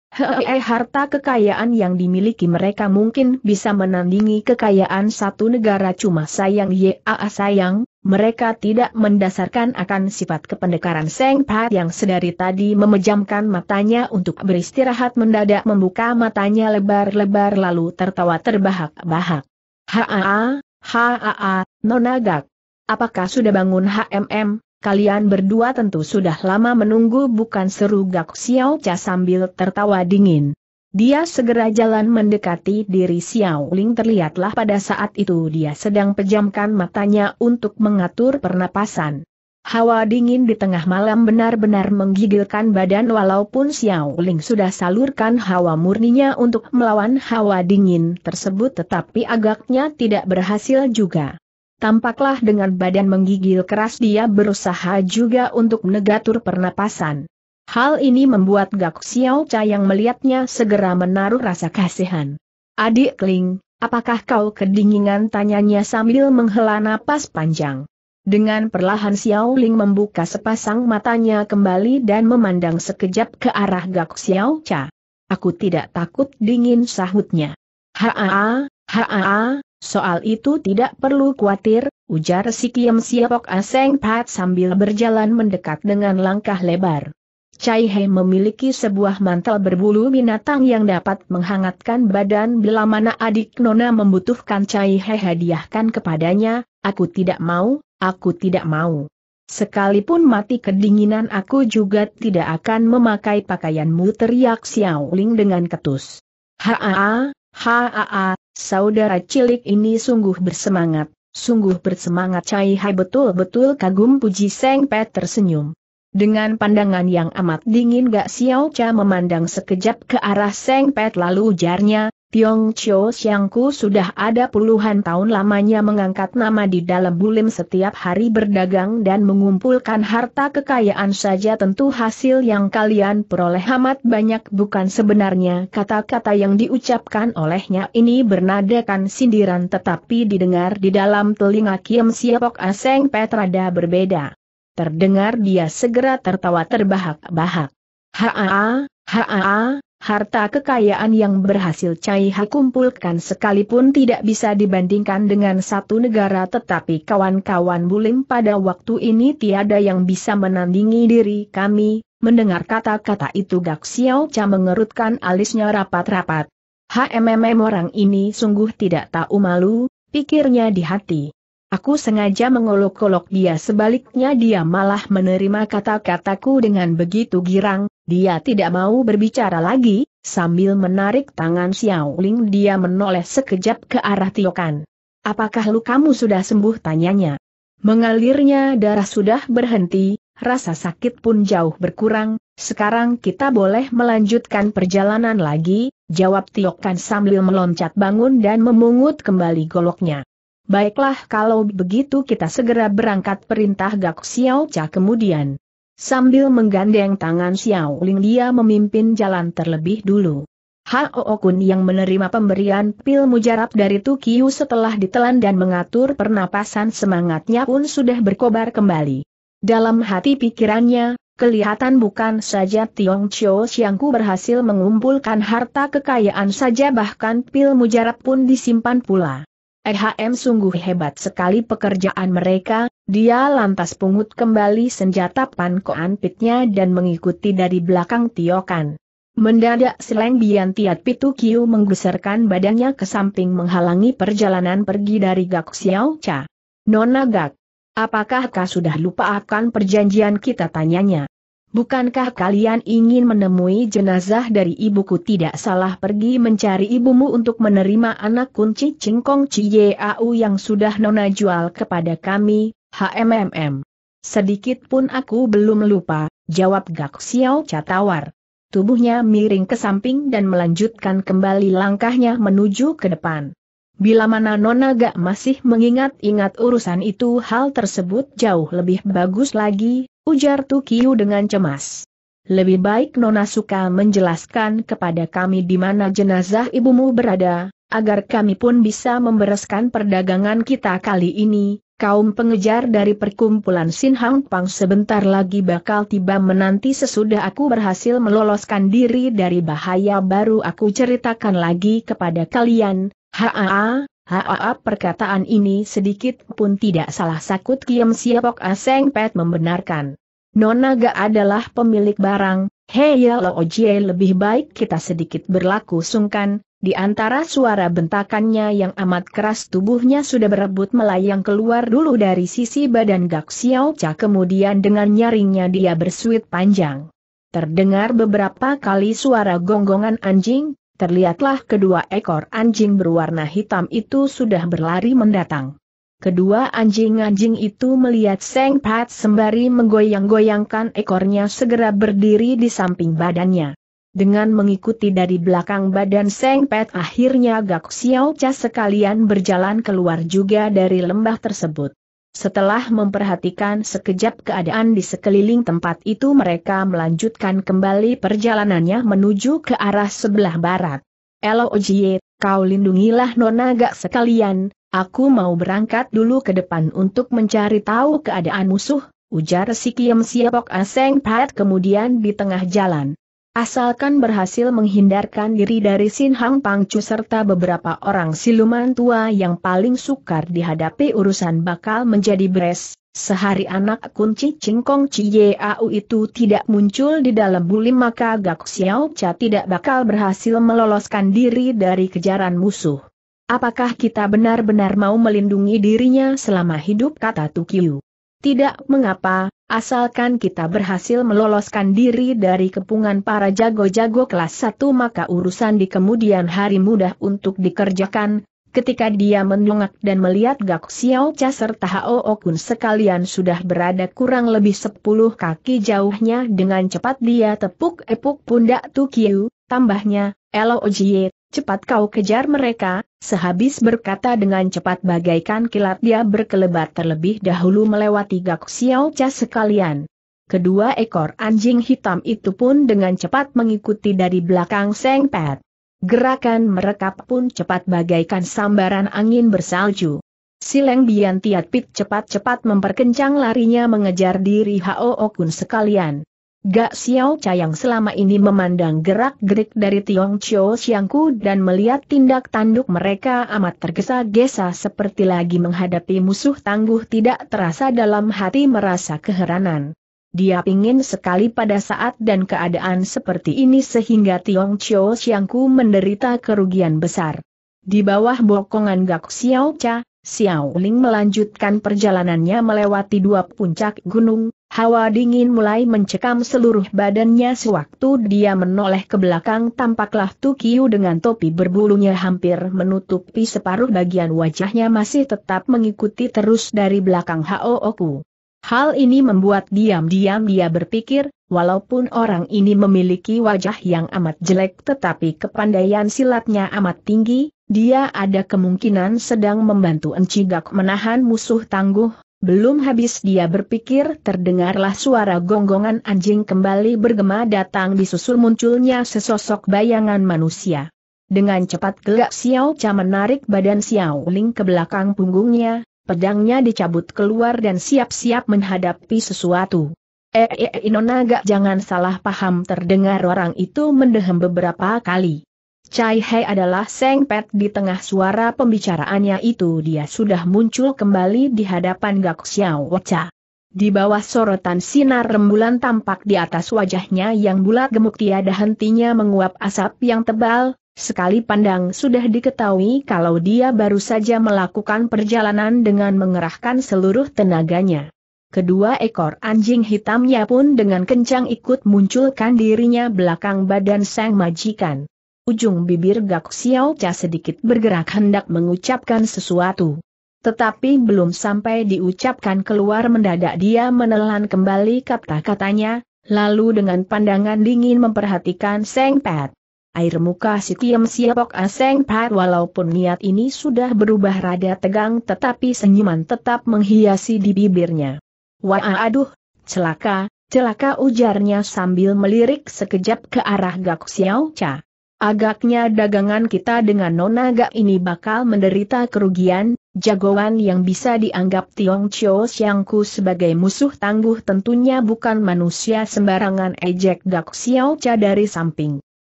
Hehehe harta kekayaan yang dimiliki mereka mungkin bisa menandingi kekayaan satu negara cuma sayang ya sayang, mereka tidak mendasarkan akan sifat kependekaran Seng Pat yang sedari tadi memejamkan matanya untuk beristirahat mendadak membuka matanya lebar-lebar lalu tertawa terbahak-bahak. Haa, haa, nonagak. Apakah sudah bangun HMM? Kalian berdua tentu sudah lama menunggu bukan seru Gak Xiao Cha sambil tertawa dingin. Dia segera jalan mendekati diri Xiao Ling terlihatlah pada saat itu dia sedang pejamkan matanya untuk mengatur pernapasan. Hawa dingin di tengah malam benar-benar menggigilkan badan walaupun Xiao Ling sudah salurkan hawa murninya untuk melawan hawa dingin tersebut tetapi agaknya tidak berhasil juga tampaklah dengan badan menggigil keras dia berusaha juga untuk negatur pernapasan. Hal ini membuat Gak Xiao Cha yang melihatnya segera menaruh rasa kasihan. Adik Ling, apakah kau kedinginan tanyanya sambil menghela napas panjang. Dengan perlahan Xiao Ling membuka sepasang matanya kembali dan memandang sekejap ke arah Gak Xiao Cha. Aku tidak takut dingin sahutnya. Haa, haa, Soal itu tidak perlu khawatir, ujar si Kiem Siapok Aseng Pat sambil berjalan mendekat dengan langkah lebar. Chai He memiliki sebuah mantel berbulu binatang yang dapat menghangatkan badan bila mana adik Nona membutuhkan Chai He hadiahkan kepadanya, aku tidak mau, aku tidak mau. Sekalipun mati kedinginan aku juga tidak akan memakai pakaianmu teriak Xiao Ling dengan ketus. Haa, haa, Saudara cilik ini sungguh bersemangat, sungguh bersemangat Cai Hai betul-betul kagum puji Seng Pet tersenyum. Dengan pandangan yang amat dingin Gak Xiao Cha memandang sekejap ke arah Seng Pet lalu ujarnya, Tiong Chio Xiangku sudah ada puluhan tahun lamanya mengangkat nama di dalam bulim setiap hari berdagang dan mengumpulkan harta kekayaan saja tentu hasil yang kalian peroleh amat banyak bukan sebenarnya kata-kata yang diucapkan olehnya ini bernadakan sindiran tetapi didengar di dalam telinga Kim Siapok Aseng Petrada berbeda. Terdengar dia segera tertawa terbahak-bahak. Haa, haa, harta kekayaan yang berhasil Cai Ha kumpulkan sekalipun tidak bisa dibandingkan dengan satu negara tetapi kawan-kawan bulim pada waktu ini tiada yang bisa menandingi diri kami, mendengar kata-kata itu Gak Xiao Cha mengerutkan alisnya rapat-rapat. HMMM orang ini sungguh tidak tahu malu, pikirnya di hati. Aku sengaja mengolok-olok dia sebaliknya dia malah menerima kata-kataku dengan begitu girang, dia tidak mau berbicara lagi, sambil menarik tangan Xiao Ling dia menoleh sekejap ke arah Tiokan. Apakah kamu sudah sembuh tanyanya? Mengalirnya darah sudah berhenti, rasa sakit pun jauh berkurang, sekarang kita boleh melanjutkan perjalanan lagi, jawab Tiokan sambil meloncat bangun dan memungut kembali goloknya. Baiklah kalau begitu kita segera berangkat perintah Gak Xiao Cha kemudian. Sambil menggandeng tangan Xiao Ling dia memimpin jalan terlebih dulu. Hao Kun yang menerima pemberian pil mujarab dari Tukiu setelah ditelan dan mengatur pernapasan semangatnya pun sudah berkobar kembali. Dalam hati pikirannya, kelihatan bukan saja Tiong Chiu Xiangku berhasil mengumpulkan harta kekayaan saja bahkan pil mujarab pun disimpan pula. RHM sungguh hebat sekali pekerjaan mereka, dia lantas pungut kembali senjata pankoan pitnya dan mengikuti dari belakang Tiokan. Mendadak Seleng Bian Tiat Pitu Kiu menggeserkan badannya ke samping menghalangi perjalanan pergi dari Gak Xiao Cha. Nona Gak, apakah kau sudah lupa akan perjanjian kita tanyanya? Bukankah kalian ingin menemui jenazah dari ibuku tidak salah pergi mencari ibumu untuk menerima anak kunci cingkong Ciyau yang sudah nona jual kepada kami, HMMM. Sedikit pun aku belum lupa, jawab Gak Xiao Catawar. Tubuhnya miring ke samping dan melanjutkan kembali langkahnya menuju ke depan. Bila mana Nona Gak masih mengingat-ingat urusan itu hal tersebut jauh lebih bagus lagi, ujar Tukiu dengan cemas. Lebih baik Nona suka menjelaskan kepada kami di mana jenazah ibumu berada, agar kami pun bisa membereskan perdagangan kita kali ini. Kaum pengejar dari perkumpulan Sin Hang Pang sebentar lagi bakal tiba menanti sesudah aku berhasil meloloskan diri dari bahaya baru aku ceritakan lagi kepada kalian. Haa, Haa perkataan ini sedikit pun tidak salah sakut Kiam Siapok Aseng Pet membenarkan. Nonaga adalah pemilik barang, hei ya lo ojie lebih baik kita sedikit berlaku sungkan, di antara suara bentakannya yang amat keras tubuhnya sudah berebut melayang keluar dulu dari sisi badan Gak Xiao Cha kemudian dengan nyaringnya dia bersuit panjang. Terdengar beberapa kali suara gonggongan anjing, terlihatlah kedua ekor anjing berwarna hitam itu sudah berlari mendatang. Kedua anjing-anjing itu melihat Seng Pat sembari menggoyang-goyangkan ekornya segera berdiri di samping badannya. Dengan mengikuti dari belakang badan Seng Pat akhirnya Gak Xiao Cha sekalian berjalan keluar juga dari lembah tersebut. Setelah memperhatikan sekejap keadaan di sekeliling tempat itu mereka melanjutkan kembali perjalanannya menuju ke arah sebelah barat. Elo Ojie, kau lindungilah nona gak sekalian, aku mau berangkat dulu ke depan untuk mencari tahu keadaan musuh, ujar si Kiem Siapok Aseng Pat kemudian di tengah jalan. Asalkan berhasil menghindarkan diri dari Sin Hang Pangcu serta beberapa orang siluman tua yang paling sukar dihadapi urusan bakal menjadi beres, sehari anak kunci cingkong Au itu tidak muncul di dalam bulim maka Gak Xiao Cha tidak bakal berhasil meloloskan diri dari kejaran musuh. Apakah kita benar-benar mau melindungi dirinya selama hidup kata Tukiu? Tidak mengapa, asalkan kita berhasil meloloskan diri dari kepungan para jago-jago kelas 1 maka urusan di kemudian hari mudah untuk dikerjakan, ketika dia menungak dan melihat Gak Xiao Cha serta Hao Okun sekalian sudah berada kurang lebih 10 kaki jauhnya dengan cepat dia tepuk epuk pundak Tu Kiu, tambahnya, Elo Ojiye cepat kau kejar mereka, sehabis berkata dengan cepat bagaikan kilat dia berkelebat terlebih dahulu melewati gak Xiao Cha sekalian. Kedua ekor anjing hitam itu pun dengan cepat mengikuti dari belakang Seng Pet. Gerakan mereka pun cepat bagaikan sambaran angin bersalju. Sileng Bian Tiat Pit cepat-cepat memperkencang larinya mengejar diri Hao Okun sekalian. Gak Xiao Cha yang selama ini memandang gerak-gerik dari Tiong Chio Ku dan melihat tindak tanduk mereka amat tergesa-gesa seperti lagi menghadapi musuh tangguh tidak terasa dalam hati merasa keheranan. Dia ingin sekali pada saat dan keadaan seperti ini sehingga Tiong Chio Ku menderita kerugian besar. Di bawah bokongan Gak Xiao Cha, Xiao Ling melanjutkan perjalanannya melewati dua puncak gunung, hawa dingin mulai mencekam seluruh badannya sewaktu dia menoleh ke belakang tampaklah Tukiu dengan topi berbulunya hampir menutupi separuh bagian wajahnya masih tetap mengikuti terus dari belakang Hao Oku. Hal ini membuat diam-diam dia berpikir, walaupun orang ini memiliki wajah yang amat jelek tetapi kepandaian silatnya amat tinggi, dia ada kemungkinan sedang membantu Encigak menahan musuh tangguh. Belum habis dia berpikir terdengarlah suara gonggongan anjing kembali bergema datang disusul munculnya sesosok bayangan manusia. Dengan cepat gelak Xiao Cha menarik badan Xiao Ling ke belakang punggungnya, Pedangnya dicabut keluar dan siap-siap menghadapi sesuatu. Eh, eh, eh Inonaga jangan salah paham terdengar orang itu mendehem beberapa kali. Cai Hei adalah Seng Pet di tengah suara pembicaraannya itu dia sudah muncul kembali di hadapan Gak Xiao Cha. Di bawah sorotan sinar rembulan tampak di atas wajahnya yang bulat gemuk tiada hentinya menguap asap yang tebal, Sekali pandang sudah diketahui kalau dia baru saja melakukan perjalanan dengan mengerahkan seluruh tenaganya. Kedua ekor anjing hitamnya pun dengan kencang ikut munculkan dirinya belakang badan sang majikan. Ujung bibir Gak Xiao Cha sedikit bergerak hendak mengucapkan sesuatu. Tetapi belum sampai diucapkan keluar mendadak dia menelan kembali kata-katanya, lalu dengan pandangan dingin memperhatikan Seng Pet. Air muka si Tiem Siapok Aseng Pat walaupun niat ini sudah berubah rada tegang tetapi senyuman tetap menghiasi di bibirnya. Wah aduh, celaka, celaka ujarnya sambil melirik sekejap ke arah Gak Xiao Cha. Agaknya dagangan kita dengan nona gak ini bakal menderita kerugian, jagoan yang bisa dianggap Tiong Chio Siangku sebagai musuh tangguh tentunya bukan manusia sembarangan ejek Gak Xiao Cha dari samping.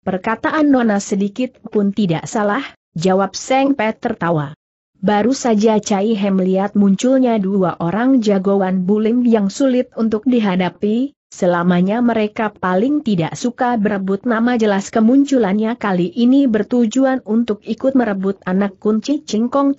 Perkataan Nona sedikit pun tidak salah, jawab Seng Pet tertawa. Baru saja Cai He melihat munculnya dua orang jagoan bulim yang sulit untuk dihadapi, selamanya mereka paling tidak suka berebut nama jelas kemunculannya kali ini bertujuan untuk ikut merebut anak kunci Cingkong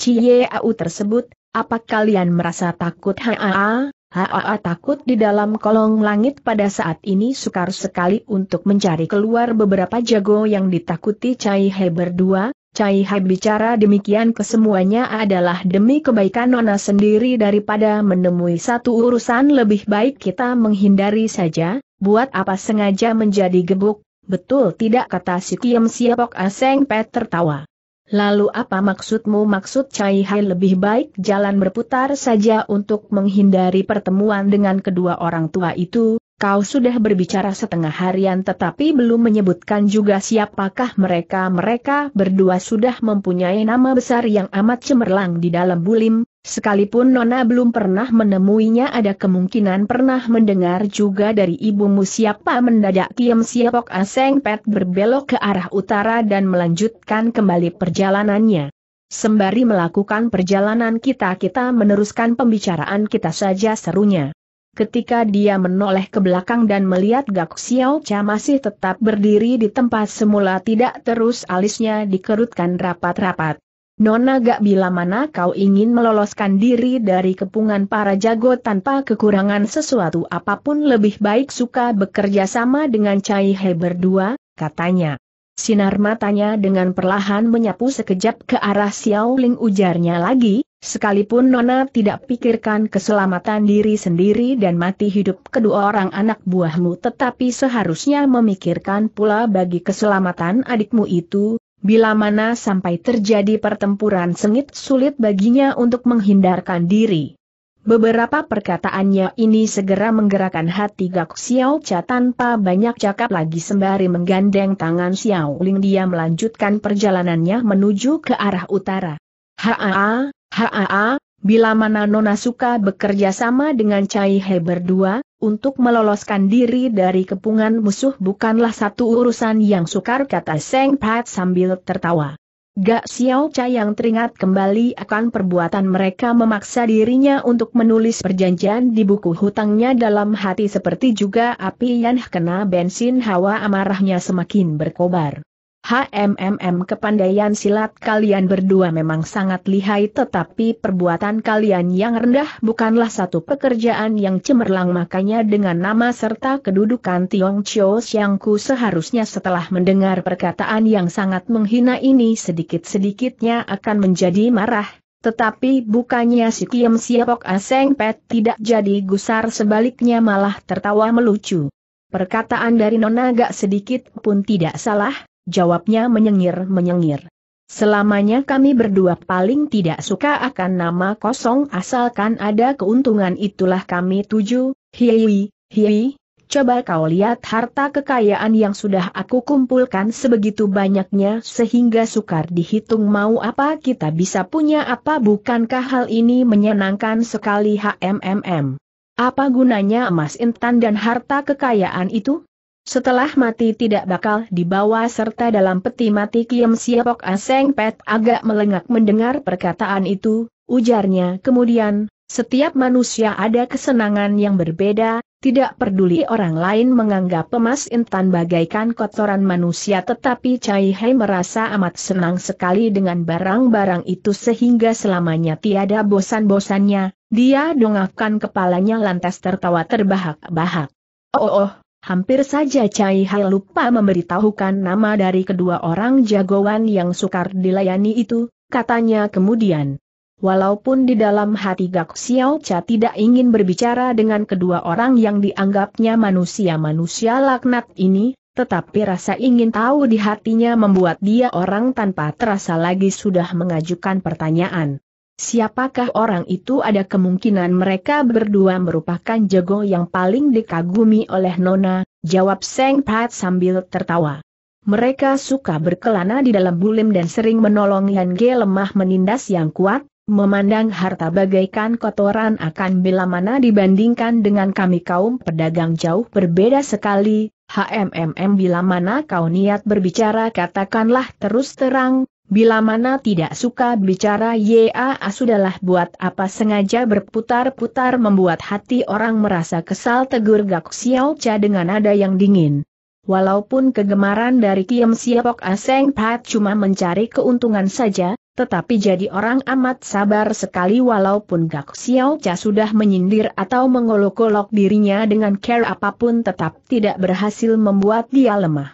Au tersebut, apa kalian merasa takut haa? Haa takut di dalam kolong langit pada saat ini sukar sekali untuk mencari keluar beberapa jago yang ditakuti Cai He berdua, Cai Hai bicara demikian kesemuanya adalah demi kebaikan Nona sendiri daripada menemui satu urusan lebih baik kita menghindari saja, buat apa sengaja menjadi gebuk, betul tidak kata si Kiem Siapok Aseng Pet tertawa. Lalu apa maksudmu maksud Cai Hai lebih baik jalan berputar saja untuk menghindari pertemuan dengan kedua orang tua itu, kau sudah berbicara setengah harian tetapi belum menyebutkan juga siapakah mereka mereka berdua sudah mempunyai nama besar yang amat cemerlang di dalam bulim, Sekalipun Nona belum pernah menemuinya ada kemungkinan pernah mendengar juga dari ibumu siapa mendadak Kiem Siapok Aseng Pet berbelok ke arah utara dan melanjutkan kembali perjalanannya. Sembari melakukan perjalanan kita-kita meneruskan pembicaraan kita saja serunya. Ketika dia menoleh ke belakang dan melihat Gak Xiao Cha masih tetap berdiri di tempat semula tidak terus alisnya dikerutkan rapat-rapat. Nona gak bila mana kau ingin meloloskan diri dari kepungan para jago tanpa kekurangan sesuatu apapun lebih baik suka bekerja sama dengan Cai He berdua, katanya. Sinar matanya dengan perlahan menyapu sekejap ke arah Xiao Ling ujarnya lagi, sekalipun Nona tidak pikirkan keselamatan diri sendiri dan mati hidup kedua orang anak buahmu tetapi seharusnya memikirkan pula bagi keselamatan adikmu itu, Bila mana sampai terjadi pertempuran sengit sulit baginya untuk menghindarkan diri. Beberapa perkataannya ini segera menggerakkan hati Gak Xiao Cha tanpa banyak cakap lagi sembari menggandeng tangan Xiao Ling dia melanjutkan perjalanannya menuju ke arah utara. Haa, haa, bila mana Nona suka bekerja sama dengan Cai He berdua, untuk meloloskan diri dari kepungan musuh bukanlah satu urusan yang sukar kata Seng Pat sambil tertawa. Gak Xiao Cha yang teringat kembali akan perbuatan mereka memaksa dirinya untuk menulis perjanjian di buku hutangnya dalam hati seperti juga api yang kena bensin hawa amarahnya semakin berkobar. HMMM kepandaian silat kalian berdua memang sangat lihai tetapi perbuatan kalian yang rendah bukanlah satu pekerjaan yang cemerlang makanya dengan nama serta kedudukan Tiong Chiu Xiangku seharusnya setelah mendengar perkataan yang sangat menghina ini sedikit-sedikitnya akan menjadi marah. Tetapi bukannya si Kiem Siapok Aseng Pet tidak jadi gusar sebaliknya malah tertawa melucu. Perkataan dari Nona gak sedikit pun tidak salah, jawabnya menyengir-menyengir. Selamanya kami berdua paling tidak suka akan nama kosong asalkan ada keuntungan itulah kami tuju, Hiwi, hiwi. coba kau lihat harta kekayaan yang sudah aku kumpulkan sebegitu banyaknya sehingga sukar dihitung mau apa kita bisa punya apa bukankah hal ini menyenangkan sekali HMMM. Apa gunanya emas intan dan harta kekayaan itu? Setelah mati tidak bakal dibawa serta dalam peti mati Kiem Siapok Aseng Pet agak melengak mendengar perkataan itu, ujarnya kemudian, setiap manusia ada kesenangan yang berbeda, tidak peduli orang lain menganggap pemas intan bagaikan kotoran manusia tetapi Chai Hei merasa amat senang sekali dengan barang-barang itu sehingga selamanya tiada bosan-bosannya, dia dongakkan kepalanya lantas tertawa terbahak-bahak. Oh oh, Hampir saja Cai Hai lupa memberitahukan nama dari kedua orang jagoan yang sukar dilayani itu, katanya kemudian. Walaupun di dalam hati Gak Xiao Cha tidak ingin berbicara dengan kedua orang yang dianggapnya manusia-manusia laknat ini, tetapi rasa ingin tahu di hatinya membuat dia orang tanpa terasa lagi sudah mengajukan pertanyaan. Siapakah orang itu ada kemungkinan mereka berdua merupakan jago yang paling dikagumi oleh Nona, jawab Seng Pat sambil tertawa. Mereka suka berkelana di dalam bulim dan sering menolong Yan Ge lemah menindas yang kuat, memandang harta bagaikan kotoran akan bila mana dibandingkan dengan kami kaum pedagang jauh berbeda sekali, HMMM bila mana kau niat berbicara katakanlah terus terang, Bila mana tidak suka bicara YAA sudahlah buat apa sengaja berputar-putar membuat hati orang merasa kesal tegur Gak Siau Cha dengan nada yang dingin. Walaupun kegemaran dari Kiem Siapok Aseng Pat cuma mencari keuntungan saja, tetapi jadi orang amat sabar sekali walaupun Gak Siau Cha sudah menyindir atau mengolok-olok dirinya dengan care apapun tetap tidak berhasil membuat dia lemah.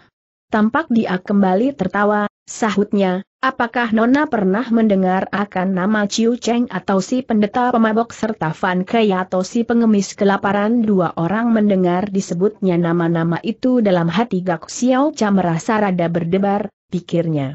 Tampak dia kembali tertawa, sahutnya, Apakah Nona pernah mendengar akan nama Ciu Cheng atau si pendeta pemabok serta Fan Kei atau si pengemis kelaparan? Dua orang mendengar disebutnya nama-nama itu dalam hati Gak Xiao Cha merasa rada berdebar, pikirnya.